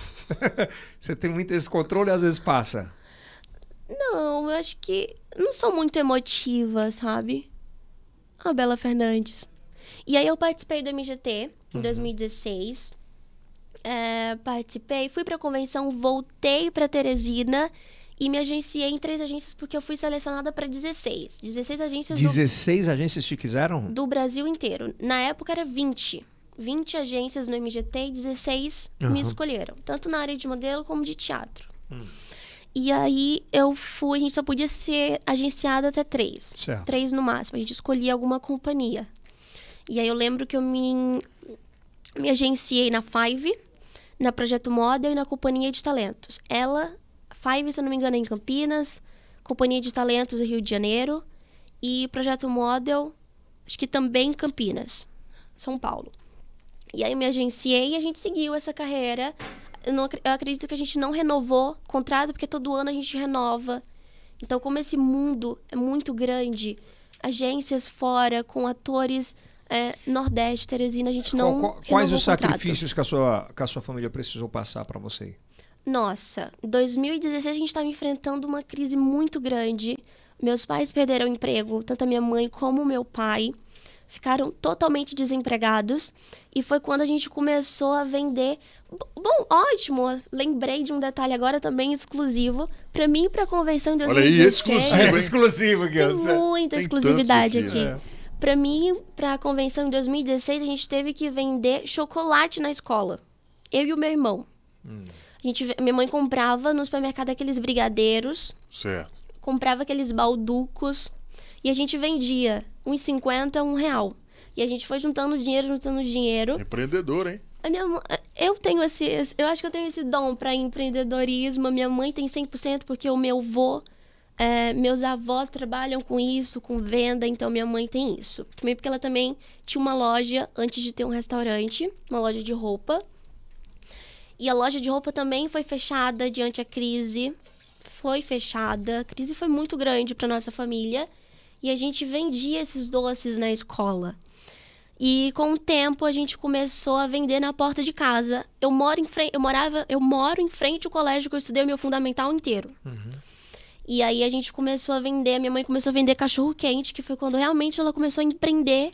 você tem muito esse controle às vezes passa? Não, eu acho que não sou muito emotiva, sabe? A ah, Bela Fernandes. E aí eu participei do MGT em uhum. 2016. É, participei, fui pra convenção, voltei pra Teresina e me agenciei em três agências porque eu fui selecionada para 16. 16 agências. 16 do... agências te quiseram? Do Brasil inteiro. Na época era 20. 20 agências no MGT e 16 uhum. me escolheram, tanto na área de modelo como de teatro. Hum. E aí eu fui, a gente só podia ser agenciada até três. Certo. Três no máximo. A gente escolhia alguma companhia. E aí eu lembro que eu me, me agenciei na Five, na Projeto Model e na Companhia de Talentos. Ela Five, se eu não me engano, é em Campinas, Companhia de Talentos do Rio de Janeiro e Projeto Model, acho que também em Campinas, São Paulo. E aí eu me agenciei e a gente seguiu essa carreira. Eu, não, eu acredito que a gente não renovou contrato, porque todo ano a gente renova. Então, como esse mundo é muito grande, agências fora, com atores é, Nordeste, Teresina, a gente não. Qual, quais os sacrifícios que a, sua, que a sua família precisou passar para você? nossa, 2016 a gente estava enfrentando uma crise muito grande. Meus pais perderam emprego, tanto a minha mãe como o meu pai. Ficaram totalmente desempregados. E foi quando a gente começou a vender. Bom, ótimo! Lembrei de um detalhe agora também exclusivo. Para mim, para a convenção de 2016. Olha aí, exclusivo, exclusivo, Guilherme. Tem muita Tem exclusividade aqui. aqui. É. Para mim, para a convenção de 2016, a gente teve que vender chocolate na escola. Eu e o meu irmão. Hum. A gente, minha mãe comprava no supermercado aqueles brigadeiros. Certo. Comprava aqueles balducos. E a gente vendia uns 50, um real. E a gente foi juntando dinheiro, juntando dinheiro. Empreendedor, hein? A minha, eu tenho esse. Eu acho que eu tenho esse dom para empreendedorismo. A minha mãe tem 100%, porque o meu avô. É, meus avós trabalham com isso, com venda, então minha mãe tem isso. Também porque ela também tinha uma loja antes de ter um restaurante, uma loja de roupa. E a loja de roupa também foi fechada diante a crise. Foi fechada. A crise foi muito grande para nossa família. E a gente vendia esses doces na escola. E com o tempo a gente começou a vender na porta de casa. Eu moro em frente, eu morava, eu moro em frente ao colégio que eu estudei o meu fundamental inteiro. Uhum. E aí a gente começou a vender, minha mãe começou a vender cachorro quente, que foi quando realmente ela começou a empreender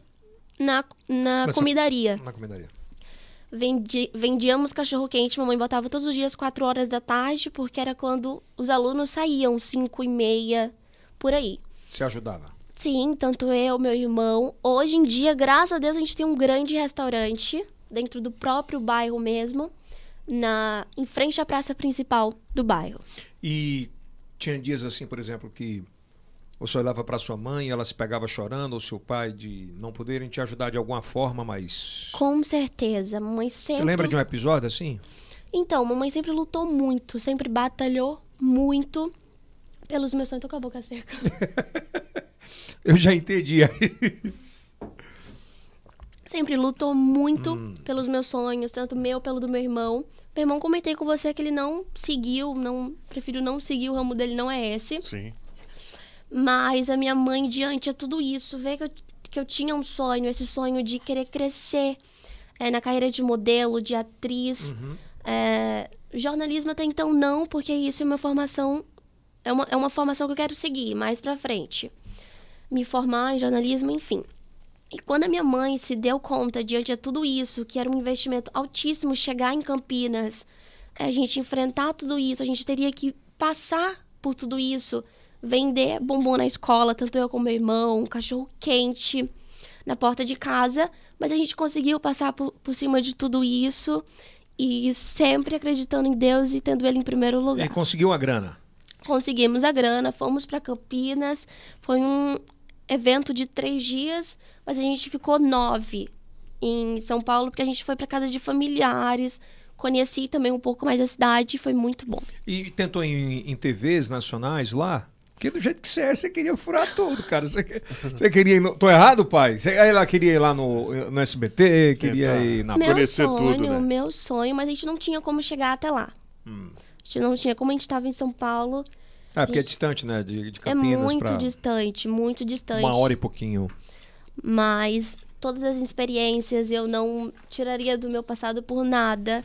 na, na comidaria. Na comidaria vendi, vendíamos cachorro-quente. Mamãe botava todos os dias, 4 horas da tarde, porque era quando os alunos saíam, 5 e meia, por aí. Você ajudava? Sim, tanto eu, meu irmão. Hoje em dia, graças a Deus, a gente tem um grande restaurante dentro do próprio bairro mesmo, na em frente à praça principal do bairro. E tinha dias assim, por exemplo, que você olhava para sua mãe, e ela se pegava chorando, ou seu pai, de não poderem te ajudar de alguma forma, mas. Com certeza. Mamãe sempre. Você lembra de um episódio assim? Então, mamãe sempre lutou muito, sempre batalhou muito pelos meus sonhos. Tô com a boca seca. Eu já entendi. sempre lutou muito hum. pelos meus sonhos, tanto meu pelo do meu irmão. Meu irmão, comentei com você que ele não seguiu, não prefiro não seguir o ramo dele, não é esse. Sim. Mas a minha mãe, diante de tudo isso, vê que eu, que eu tinha um sonho, esse sonho de querer crescer é, na carreira de modelo, de atriz. Uhum. É, jornalismo até então não, porque isso é uma formação. É uma, é uma formação que eu quero seguir mais pra frente. Me formar em jornalismo, enfim. E quando a minha mãe se deu conta diante de tudo isso, que era um investimento altíssimo chegar em Campinas, eh, a gente enfrentar tudo isso, a gente teria que passar por tudo isso vender bombom na escola, tanto eu como meu irmão, um cachorro quente na porta de casa, mas a gente conseguiu passar por, por cima de tudo isso e sempre acreditando em Deus e tendo ele em primeiro lugar. E conseguiu a grana? Conseguimos a grana, fomos para Campinas, foi um evento de três dias, mas a gente ficou nove em São Paulo porque a gente foi para casa de familiares, conheci também um pouco mais a cidade, foi muito bom. E tentou em, em TVs nacionais lá? Porque do jeito que você é, você queria furar tudo, cara. Você, você queria ir no... Tô errado, pai? Você, ela queria ir lá no, no SBT, queria ir na... Conhecer tudo, né? meu sonho, mas a gente não tinha como chegar até lá. Hum. A gente não tinha... Como a gente estava em São Paulo... Ah, porque é gente... é distante, né? De, de é Campinas É muito pra... distante, muito distante. Uma hora e pouquinho. Mas todas as experiências eu não tiraria do meu passado por nada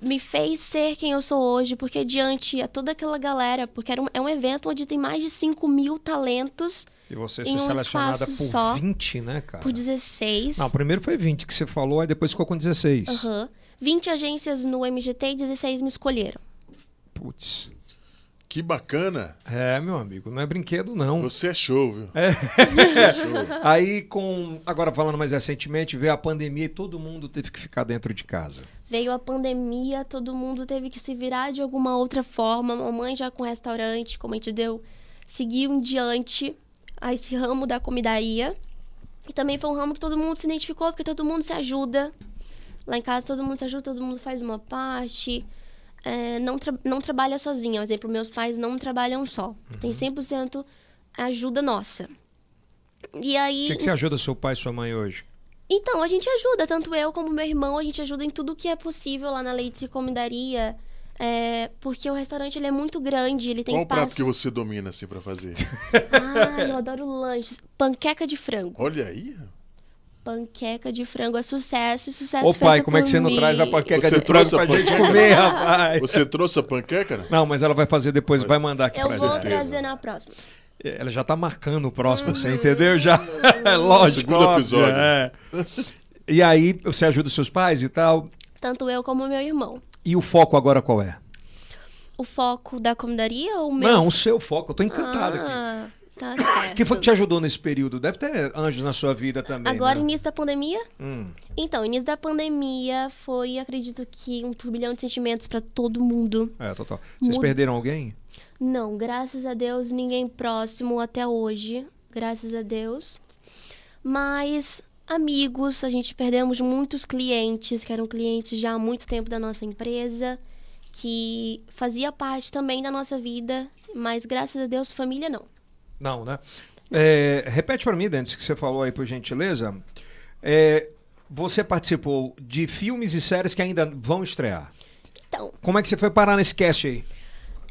me fez ser quem eu sou hoje, porque diante a toda aquela galera, porque era um, é um evento onde tem mais de 5 mil talentos. E você ser um selecionada por só, 20, né, cara? Por 16. Não, primeiro foi 20 que você falou, aí depois ficou com 16. Aham. Uhum. 20 agências no MGT e 16 me escolheram. Putz. Que bacana! É, meu amigo, não é brinquedo, não. Você é show, viu? É. Você é show. Aí, com. Agora falando mais recentemente, veio a pandemia e todo mundo teve que ficar dentro de casa. Veio a pandemia, todo mundo teve que se virar de alguma outra forma. Mamãe já com restaurante, como a gente deu, seguiu em diante a esse ramo da comidaria. E também foi um ramo que todo mundo se identificou, porque todo mundo se ajuda. Lá em casa todo mundo se ajuda, todo mundo faz uma parte é, não, tra não trabalha sozinha. Por exemplo, meus pais não trabalham só. Uhum. Tem 100% ajuda nossa. E aí... O que, que você ajuda seu pai e sua mãe hoje? Então, a gente ajuda. Tanto eu como meu irmão, a gente ajuda em tudo que é possível lá na Leite e Comidaria. É, porque o restaurante ele é muito grande, ele tem Qual espaço. Qual prato que você domina assim para fazer? Ah, eu adoro lanches, panqueca de frango. Olha aí panqueca de frango é sucesso, sucesso Ô pai, como é que você não traz a panqueca você de frango pra gente comer, rapaz? Você trouxe a panqueca? Né? Não, mas ela vai fazer depois, vai mandar aqui Eu pra gente. Eu vou trazer na próxima. É, ela já tá marcando o próximo, você hum. entendeu? Já, é lógico. Segundo episódio. É. E aí, você ajuda seus pais e tal? Tanto eu como meu irmão. E o foco agora qual é? O foco da comandaria ou o meu? Não, o seu foco. Eu tô encantado ah. aqui. Tá certo. que foi que te ajudou nesse período? Deve ter anjos na sua vida também. Agora, né? início da pandemia? Hum. Então, início da pandemia foi, acredito que, um turbilhão de sentimentos para todo mundo. É, total. Vocês Mud... perderam alguém? Não, graças a Deus, ninguém próximo até hoje. Graças a Deus. Mas amigos, a gente perdemos muitos clientes, que eram clientes já há muito tempo da nossa empresa, que fazia parte também da nossa vida, mas graças a Deus, família não. Não, né? É, repete para mim, Dentes, que você falou aí, por gentileza. É, você participou de filmes e séries que ainda vão estrear. Então. Como é que você foi parar nesse cast aí?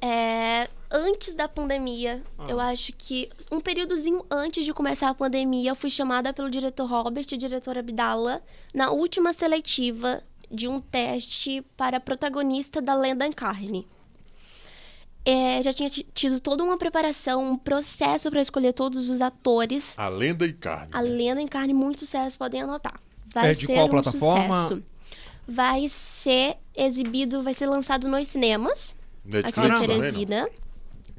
É, antes da pandemia, ah. eu acho que um períodozinho antes de começar a pandemia, eu fui chamada pelo diretor Robert e diretora Abdala na última seletiva de um teste para protagonista da Lenda em Carne é, já tinha tido toda uma preparação, um processo para escolher todos os atores. A Lenda em Carne. A Lenda em Carne, muito sucesso, podem anotar. Vai é de ser qual um plataforma? Sucesso. Vai ser exibido, vai ser lançado nos cinemas. Netflix aqui em Teresina. Também,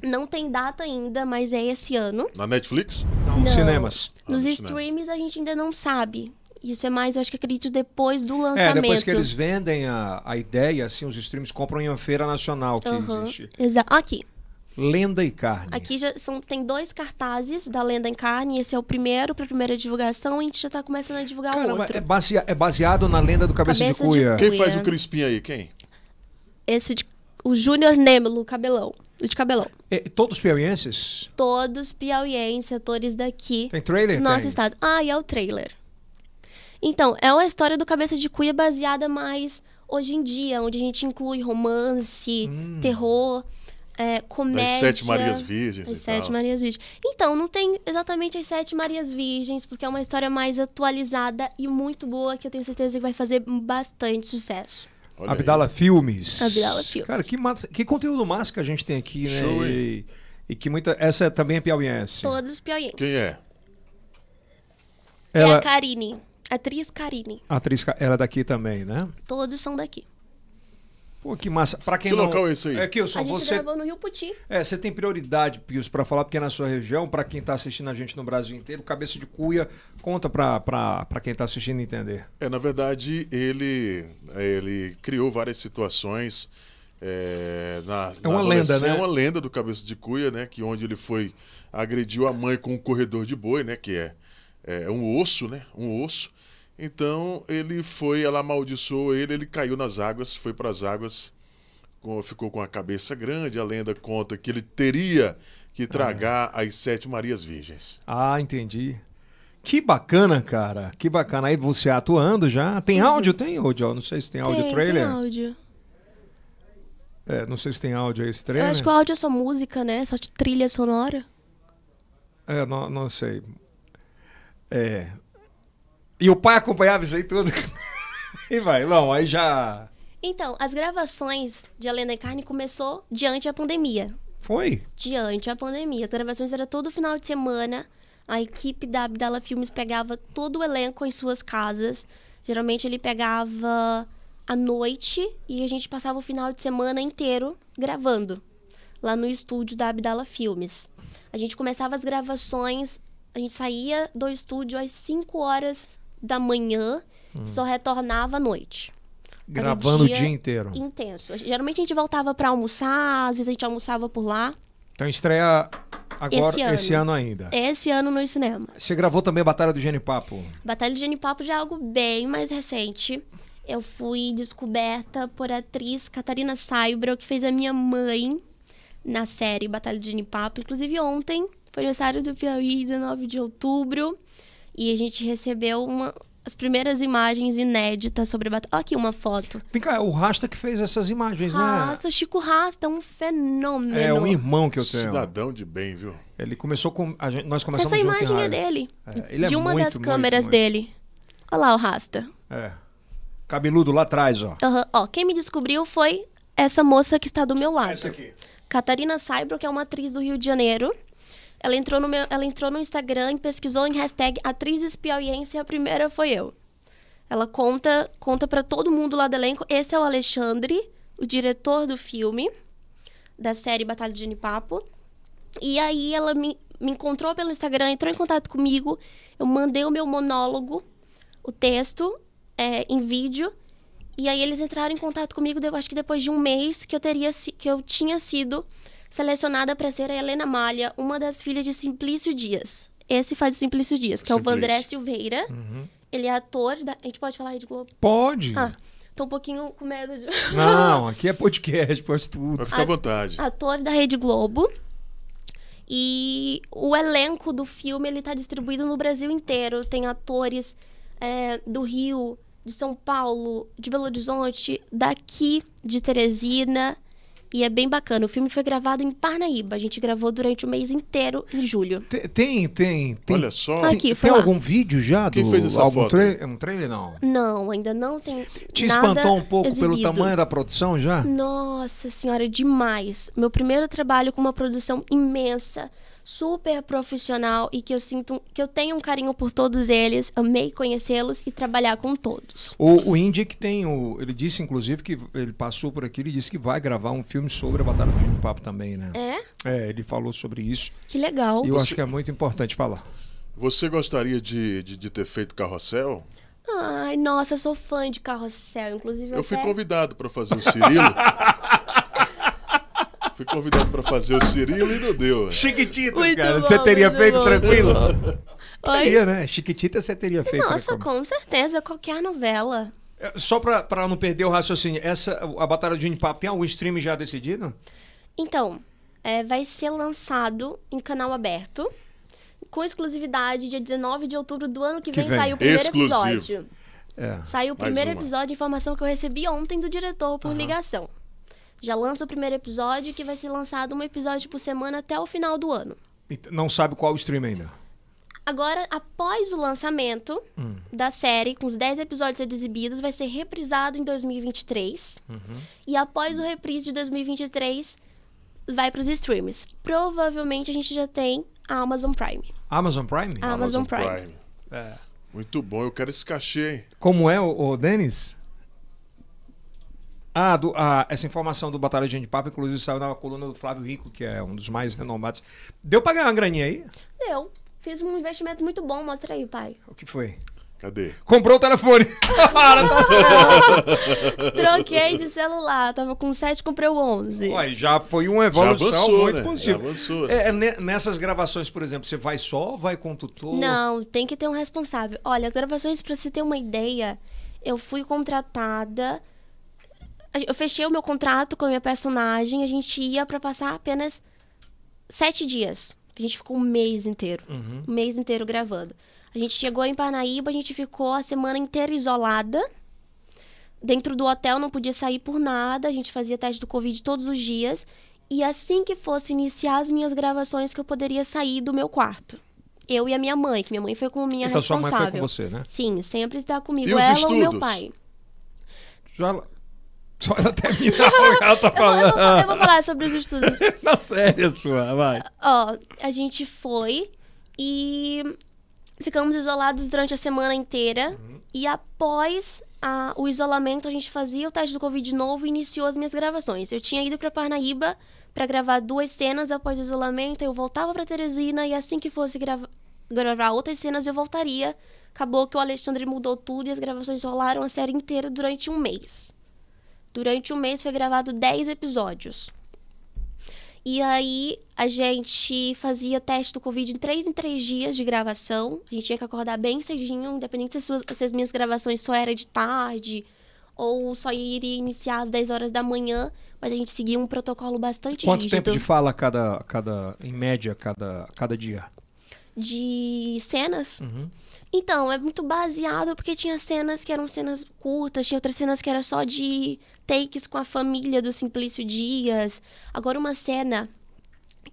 não. não tem data ainda, mas é esse ano. Na Netflix? Não. Cinemas. Ah, nos ah, streams cinema. a gente ainda não sabe. Isso é mais, eu acho que acredito, depois do lançamento. É, depois que eles vendem a, a ideia, assim, os streams compram em uma feira nacional que uhum. existe. Exato. Aqui. Lenda e Carne. Aqui já são, tem dois cartazes da Lenda e Carne. Esse é o primeiro, para a primeira divulgação, e a gente já está começando a divulgar Caramba, o outro. É, baseado, é baseado na lenda do Cabeça, Cabeça de, cuia. de, cuia. Quem faz o Crispim aí? Quem? Esse, de, o Júnior Nêmelo, cabelão. O de cabelão. É, todos piauienses? Todos piauienses, atores daqui. Tem trailer? Nosso tem. estado. Ah, e é o trailer. Então, é uma história do Cabeça de Cuia baseada mais hoje em dia, onde a gente inclui romance, hum. terror, é, comédia. As Sete Marias Virgens. As Sete tal. Marias Virgens. Então, não tem exatamente as Sete Marias Virgens, porque é uma história mais atualizada e muito boa, que eu tenho certeza que vai fazer bastante sucesso. Olha Abdala aí. Filmes. Abdala Filmes. Cara, que, que conteúdo massa que a gente tem aqui, né? Show, e, e, que muita. Essa também é piauiense. Todos piauienses. Quem é? Ela... É a Karine. Atriz Karine. Atriz, ela é daqui também, né? Todos são daqui. Pô, que massa. Pra quem que não... local é esse aí? É, Kilson, a gente você... gravou no Rio Puti. É, você tem prioridade, Pius, para falar, porque é na sua região, para quem tá assistindo a gente no Brasil inteiro, cabeça de cuia, conta pra, pra, pra quem tá assistindo entender. É, na verdade, ele, ele criou várias situações é, na, é uma na lenda, né? É uma lenda do cabeça de cuia, né? Que onde ele foi, agrediu a mãe com um corredor de boi, né? Que é, é um osso, né? Um osso. Então ele foi, ela amaldiçoou ele, ele caiu nas águas, foi para as águas, ficou com a cabeça grande. A lenda conta que ele teria que tragar ah, é. as sete Marias Virgens. Ah, entendi. Que bacana, cara. Que bacana. Aí você tá atuando já. Tem uhum. áudio? Tem áudio? Não sei se tem áudio tem, trailer. Tem áudio. É, não sei se tem áudio aí, esse trailer. Eu acho que o áudio é só música, né? Só trilha sonora. É, não, não sei. É, e o pai acompanhava isso aí tudo. e vai, não, aí já. Então, as gravações de e Carne começou diante da pandemia. Foi? Diante da pandemia. As gravações eram todo final de semana. A equipe da Abdala Filmes pegava todo o elenco em suas casas. Geralmente ele pegava à noite e a gente passava o final de semana inteiro gravando lá no estúdio da Abdala Filmes. A gente começava as gravações, a gente saía do estúdio às 5 horas da manhã, só retornava à noite. Gravando um dia o dia inteiro. Intenso. Geralmente a gente voltava para almoçar, às vezes a gente almoçava por lá. Então estreia agora, esse ano, esse ano ainda. Esse ano nos cinemas. Você gravou também a Batalha do Papo? Batalha do Genipapo já é algo bem mais recente. Eu fui descoberta por atriz Catarina Saibro, que fez a minha mãe na série Batalha do Papo. Inclusive ontem, foi aniversário do Piauí, 19 de outubro e a gente recebeu uma, as primeiras imagens inéditas sobre Batalha. Olha aqui uma foto. Vem cá, é o Rasta que fez essas imagens, Rasta, né? Rasta, Chico Rasta, um fenômeno. É um irmão que eu tenho. Cidadão de bem, viu? Ele começou com. A gente, nós começamos Essa imagem é dele. É, é de é uma muito, das câmeras muito. dele. Olha lá o Rasta. É. Cabeludo lá atrás, ó. Uhum. Ó, quem me descobriu foi essa moça que está do meu lado. Essa aqui. Catarina Saibro, que é uma atriz do Rio de Janeiro. Ela entrou no, meu, ela entrou no Instagram e pesquisou em hashtag atrizes piauiense e a primeira foi eu. Ela conta conta para todo mundo lá do elenco. Esse é o Alexandre, o diretor do filme, da série Batalha de Nipapo. E aí ela me, me encontrou pelo Instagram, entrou em contato comigo. Eu mandei o meu monólogo, o texto, é, em vídeo. E aí eles entraram em contato comigo, eu acho que depois de um mês que eu teria que eu tinha sido selecionada para ser a Helena Malha, uma das filhas de Simplício Dias. Esse faz o Simplício Dias, que Simplício. é o Vandré Silveira. Uhum. Ele é ator da... A gente pode falar Rede Globo? Pode! Ah, tô um pouquinho com medo de... Não, aqui é podcast, pode tudo. Vai ficar à vontade. Ator da Rede Globo. E o elenco do filme, ele tá distribuído no Brasil inteiro. Tem atores é, do Rio, de São Paulo, de Belo Horizonte, daqui de Teresina e é bem bacana. O filme foi gravado em Parnaíba. A gente gravou durante o mês inteiro em julho. Tem, tem, tem. tem Olha só. Tem, Aqui, tem algum vídeo já? Quem do, fez essa algum foto? um trailer, não? Não, ainda não tem Te espantou um pouco exibido. pelo tamanho da produção já? Nossa senhora, demais. Meu primeiro trabalho com uma produção imensa super profissional e que eu sinto que eu tenho um carinho por todos eles, amei conhecê-los e trabalhar com todos. O, o Indy é que tem o, ele disse inclusive que ele passou por aqui, ele disse que vai gravar um filme sobre a Batalha do Papo também, né? É? É, ele falou sobre isso. Que legal. E eu Você... acho que é muito importante falar. Você gostaria de, de, de ter feito carrossel? Ai, nossa, eu sou fã de carrossel, inclusive eu, eu fui até... convidado para fazer o Cirilo. Fui convidado para fazer o Cirilo e não deu. Né? Chiquitita, muito cara. você teria feito bom, tranquilo? Teria, né? Chiquitita você teria feito. Nossa, né? com certeza. Qualquer novela. É, só para não perder o raciocínio, essa, a Batalha de Unipapo tem algum stream já decidido? Então, é, vai ser lançado em canal aberto, com exclusividade, dia 19 de outubro do ano que, que vem, saiu o primeiro Exclusivo. episódio. É, Saiu o primeiro episódio, informação que eu recebi ontem do diretor por uhum. ligação. Já lança o primeiro episódio que vai ser lançado um episódio por semana até o final do ano. E não sabe qual stream ainda? Agora, após o lançamento hum. da série, com os 10 episódios exibidos, vai ser reprisado em 2023. Uhum. E após o reprise de 2023, vai para os streams. Provavelmente a gente já tem a Amazon Prime. Amazon Prime? Amazon, Amazon Prime. Prime. É. Muito bom, eu quero esse cachê, hein? Como é, o, o Denis? Ah, do, ah, essa informação do Batalha de Gente Papo, inclusive, saiu na coluna do Flávio Rico, que é um dos mais renomados. Deu pra ganhar uma graninha aí? Deu. Fiz um investimento muito bom, mostra aí, pai. O que foi? Cadê? Comprou o telefone. Para, tá certo. Troquei de celular. Tava com 7, comprei o 11. Ué, já foi uma evolução avançou, muito né? positiva. Já avançou, né? é, é nessas gravações, por exemplo, você vai só vai com o tutor? Não, tem que ter um responsável. Olha, as gravações, pra você ter uma ideia, eu fui contratada eu fechei o meu contrato com a minha personagem, a gente ia para passar apenas sete dias. A gente ficou um mês inteiro. Uhum. Um mês inteiro gravando. A gente chegou em Parnaíba, a gente ficou a semana inteira isolada. Dentro do hotel não podia sair por nada, a gente fazia teste do Covid todos os dias. E assim que fosse iniciar as minhas gravações, que eu poderia sair do meu quarto. Eu e a minha mãe, que minha mãe foi com minha então, responsável. Então sua mãe foi com você, né? Sim, sempre está comigo. E ela ou meu pai. Já só ela terminar o que ela tá falando. Eu vou, eu, vou, eu vou, falar sobre os estudos. Nas séries, pô, vai. Ó, a gente foi e ficamos isolados durante a semana inteira. Uhum. E após a, o isolamento, a gente fazia o teste do Covid de novo e iniciou as minhas gravações. Eu tinha ido para Parnaíba para gravar duas cenas após o isolamento, eu voltava para Teresina e assim que fosse grava gravar outras cenas, eu voltaria. Acabou que o Alexandre mudou tudo e as gravações rolaram a série inteira durante um mês. Durante um mês foi gravado 10 episódios. E aí a gente fazia teste do Covid em 3 em 3 dias de gravação. A gente tinha que acordar bem cedinho, independente se as, suas, se as minhas gravações só era de tarde ou só iria iniciar às 10 horas da manhã, mas a gente seguia um protocolo bastante Quanto rígido. Quanto tempo de fala cada, cada em média cada, cada dia? de cenas. Uhum. Então, é muito baseado porque tinha cenas que eram cenas curtas, tinha outras cenas que era só de takes com a família do Simplício Dias. Agora, uma cena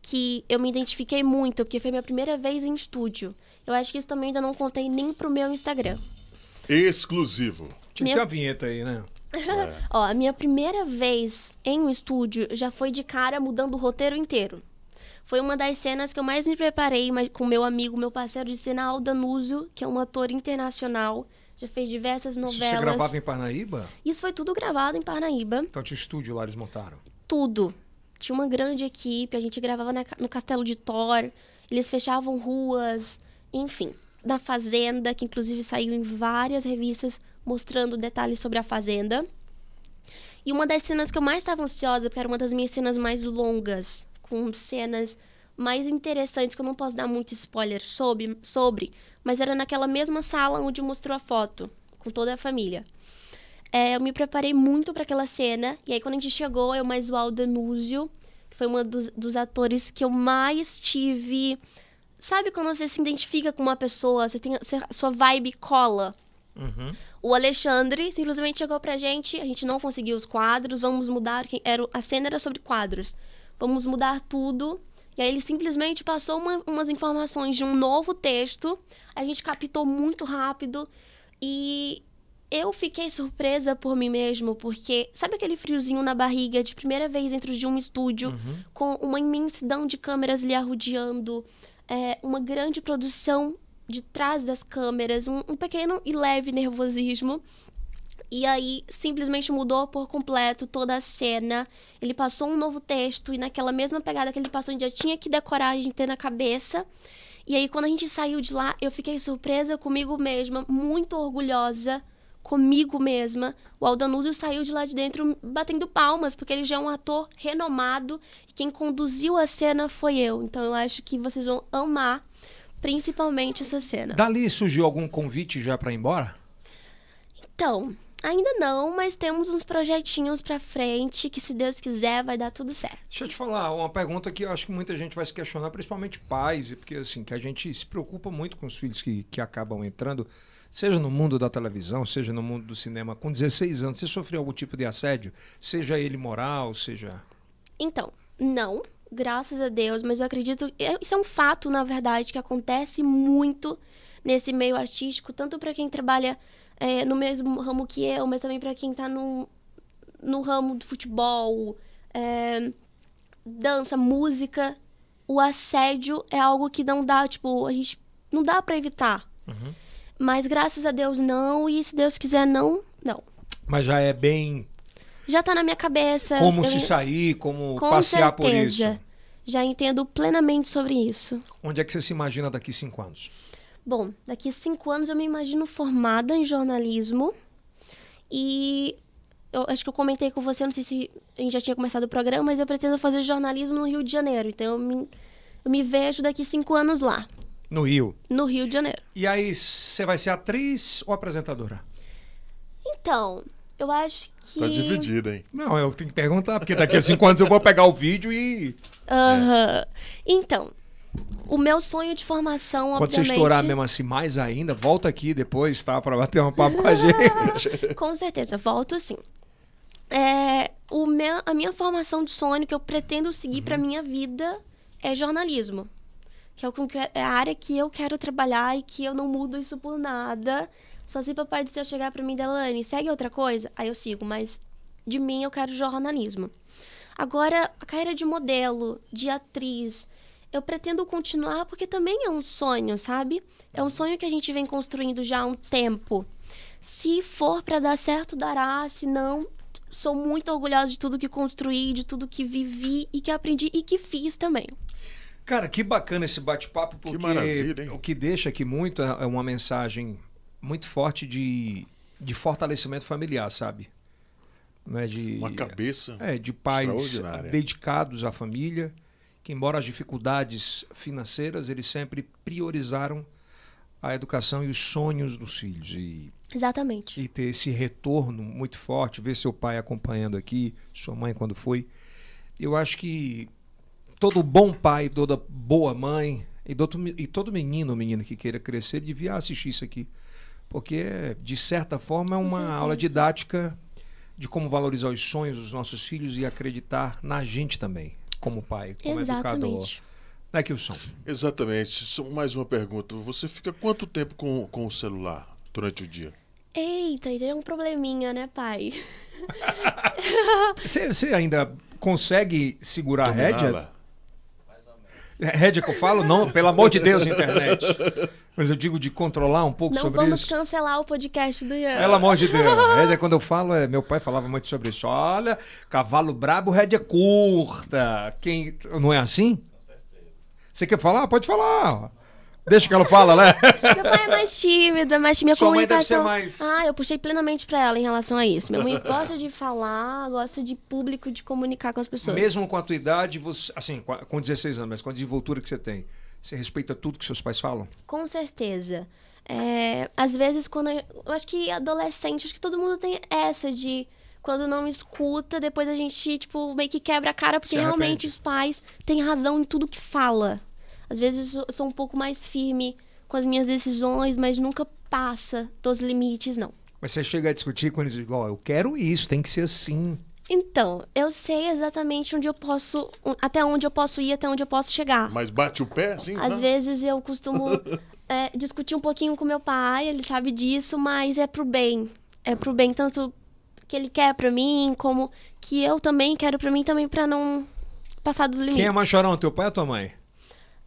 que eu me identifiquei muito, porque foi minha primeira vez em estúdio. Eu acho que isso também ainda não contei nem pro meu Instagram. Exclusivo. Tinha minha... que a vinheta aí, né? é. Ó, a minha primeira vez em um estúdio já foi de cara mudando o roteiro inteiro. Foi uma das cenas que eu mais me preparei mas, com meu amigo, meu parceiro de cena, Alda Núzio, que é um ator internacional. Já fez diversas é novelas. Você gravava em Parnaíba? Isso foi tudo gravado em Parnaíba. Então tinha estúdio lá, eles montaram? Tudo. Tinha uma grande equipe, a gente gravava na, no Castelo de Thor, eles fechavam ruas, enfim. na Fazenda, que inclusive saiu em várias revistas mostrando detalhes sobre a Fazenda. E uma das cenas que eu mais estava ansiosa, porque era uma das minhas cenas mais longas, com cenas mais interessantes, que eu não posso dar muito spoiler sobre, sobre mas era naquela mesma sala onde mostrou a foto, com toda a família. É, eu me preparei muito para aquela cena, e aí quando a gente chegou, eu mais o Aldanúzio, que foi um dos, dos atores que eu mais tive. Sabe quando você se identifica com uma pessoa, você tem a sua vibe cola? Uhum. O Alexandre simplesmente chegou pra gente, a gente não conseguiu os quadros, vamos mudar. Era, a cena era sobre quadros vamos mudar tudo. E aí ele simplesmente passou uma, umas informações de um novo texto, a gente captou muito rápido e eu fiquei surpresa por mim mesmo, porque sabe aquele friozinho na barriga de primeira vez dentro de um estúdio, uhum. com uma imensidão de câmeras lhe arrodeando, é, uma grande produção de trás das câmeras, um, um pequeno e leve nervosismo. E aí simplesmente mudou por completo toda a cena. Ele passou um novo texto e naquela mesma pegada que ele passou, a gente já tinha que decorar, a gente ter na cabeça. E aí quando a gente saiu de lá, eu fiquei surpresa comigo mesma, muito orgulhosa comigo mesma. O Aldanuzio saiu de lá de dentro batendo palmas, porque ele já é um ator renomado e quem conduziu a cena foi eu. Então eu acho que vocês vão amar principalmente essa cena. Dali surgiu algum convite já para ir embora? Então, Ainda não, mas temos uns projetinhos para frente que, se Deus quiser, vai dar tudo certo. Deixa eu te falar uma pergunta que eu acho que muita gente vai se questionar, principalmente pais, porque assim, que a gente se preocupa muito com os filhos que, que acabam entrando, seja no mundo da televisão, seja no mundo do cinema. Com 16 anos, você sofreu algum tipo de assédio? Seja ele moral, seja. Então, não, graças a Deus, mas eu acredito. É, isso é um fato, na verdade, que acontece muito nesse meio artístico, tanto para quem trabalha é, no mesmo ramo que eu, mas também para quem tá no, no ramo do futebol, é, dança, música. O assédio é algo que não dá, tipo, a gente não dá para evitar. Uhum. Mas graças a Deus não, e se Deus quiser não, não. Mas já é bem. Já tá na minha cabeça. Como eu... se sair, como Com passear certeza. por isso. Já entendo plenamente sobre isso. Onde é que você se imagina daqui cinco anos? bom, daqui a cinco anos eu me imagino formada em jornalismo e eu acho que eu comentei com você, não sei se a gente já tinha começado o programa, mas eu pretendo fazer jornalismo no Rio de Janeiro. Então eu me, eu me vejo daqui cinco anos lá. No Rio? No Rio de Janeiro. E aí, você vai ser atriz ou apresentadora? Então, eu acho que. Tá dividida, hein? Não, eu tenho que perguntar, porque daqui a cinco anos eu vou pegar o vídeo e. Aham. é. Então, o meu sonho de formação, Quando obviamente. Quando você estourar mesmo assim mais ainda, volta aqui depois, tá? Pra bater um papo com a gente. com certeza, volto sim. É, o meu, a minha formação de sonho que eu pretendo seguir uhum. pra minha vida é jornalismo. É que é a área que eu quero trabalhar e que eu não mudo isso por nada. Só se papai do céu chegar pra mim, Delane, segue outra coisa, aí eu sigo, mas de mim eu quero jornalismo. Agora, a carreira de modelo, de atriz, eu pretendo continuar porque também é um sonho, sabe? É um sonho que a gente vem construindo já há um tempo. Se for para dar certo, dará, se não, sou muito orgulhosa de tudo que construí, de tudo que vivi e que aprendi e que fiz também. Cara, que bacana esse bate-papo, porque que o que deixa aqui muito é, é uma mensagem muito forte de, de fortalecimento familiar, sabe? Não é de, uma cabeça. É, de pais dedicados à família que, embora as dificuldades financeiras, eles sempre priorizaram a educação e os sonhos dos filhos. E, Exatamente. E ter esse retorno muito forte, ver seu pai acompanhando aqui, sua mãe quando foi. Eu acho que todo bom pai, toda boa mãe e, todo, e todo menino ou menina que queira crescer devia assistir isso aqui. Porque, de certa forma, é uma aula didática de como valorizar os sonhos dos nossos filhos e acreditar na gente também como pai, como Exatamente. educador. Né, Kilson? Exatamente. mais uma pergunta. Você fica quanto tempo com, com o celular durante o dia? Eita, isso é um probleminha, né, pai? você, você, ainda consegue segurar a rédea? É rédea que eu falo? Não, pelo amor de Deus, internet. Mas eu digo de controlar um pouco não sobre isso. Não vamos cancelar o podcast do Ian. Pelo amor de Deus. É quando eu falo, é, meu pai falava muito sobre isso. Olha, cavalo brabo, rédea curta. Quem... Não é assim? Você quer falar? Pode falar. Deixa que ela fala, né? Meu pai é mais tímido, é mais tímido. Sua comunicação... mãe deve ser mais... Ah, eu puxei plenamente pra ela em relação a isso. Minha mãe gosta de falar, gosta de público, de comunicar com as pessoas. Mesmo com a tua idade, você... assim, com 16 anos, mas com a desenvoltura que você tem, você respeita tudo que seus pais falam? Com certeza. É, às vezes, quando. Eu, eu acho que adolescente, acho que todo mundo tem essa de quando não escuta, depois a gente, tipo, meio que quebra a cara, porque realmente os pais têm razão em tudo que fala. Às vezes eu sou um pouco mais firme com as minhas decisões, mas nunca passa dos limites, não. Mas você chega a discutir com eles, igual, oh, eu quero isso, tem que ser assim. Então, eu sei exatamente onde eu posso, até onde eu posso ir, até onde eu posso chegar. Mas bate o pé, sim Às não? Tá? vezes eu costumo é, discutir um pouquinho com meu pai, ele sabe disso, mas é pro bem. É pro bem tanto que ele quer pra mim, como que eu também quero pra mim, também pra não passar dos limites. Quem é mais chorão, teu pai ou tua mãe?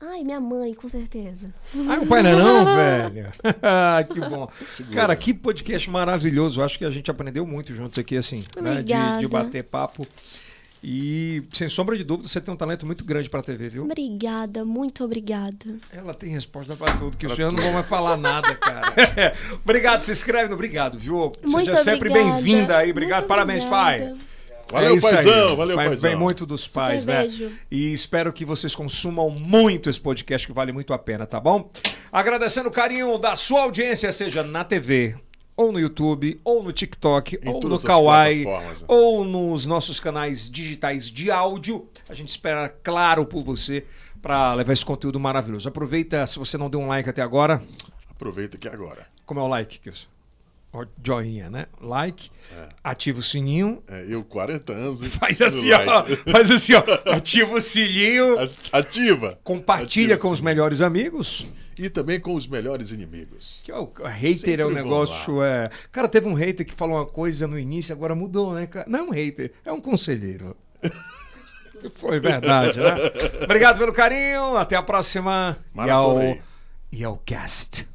Ai, minha mãe, com certeza. Ai, ah, o pai não é não, velho? que bom. Cara, que podcast maravilhoso. Acho que a gente aprendeu muito juntos aqui, assim, né? de, de bater papo. E, sem sombra de dúvida, você tem um talento muito grande para a TV, viu? Obrigada, muito obrigada. Ela tem resposta para tudo, que pra o senhor não vai falar nada, cara. obrigado, se inscreve no Obrigado, viu? Muito Seja obrigada. sempre bem-vinda aí. Obrigado, muito parabéns, obrigada. pai. Valeu, é paizão, aí. valeu, Vai, paizão. Vem muito dos pais, Super né? Beijo. E espero que vocês consumam muito esse podcast, que vale muito a pena, tá bom? Agradecendo o carinho da sua audiência, seja na TV, ou no YouTube, ou no TikTok, em ou no Kawaii, né? ou nos nossos canais digitais de áudio. A gente espera, claro, por você para levar esse conteúdo maravilhoso. Aproveita, se você não deu um like até agora. Aproveita que agora. Como é o like, Kilson? joinha, né? Like, é. ativa o sininho. É, eu 40 anos. Faz assim, like. ó, faz assim, ó. Ativa o sininho. Ativa. Compartilha ativa com os melhores amigos. E também com os melhores inimigos. Que ó, é o hater é Sempre é o negócio. É... Cara, teve um hater que falou uma coisa no início, agora mudou, né? Não é um hater, é um conselheiro. Foi verdade, né? Obrigado pelo carinho, até a próxima. Maratonei. E ao, e ao cast.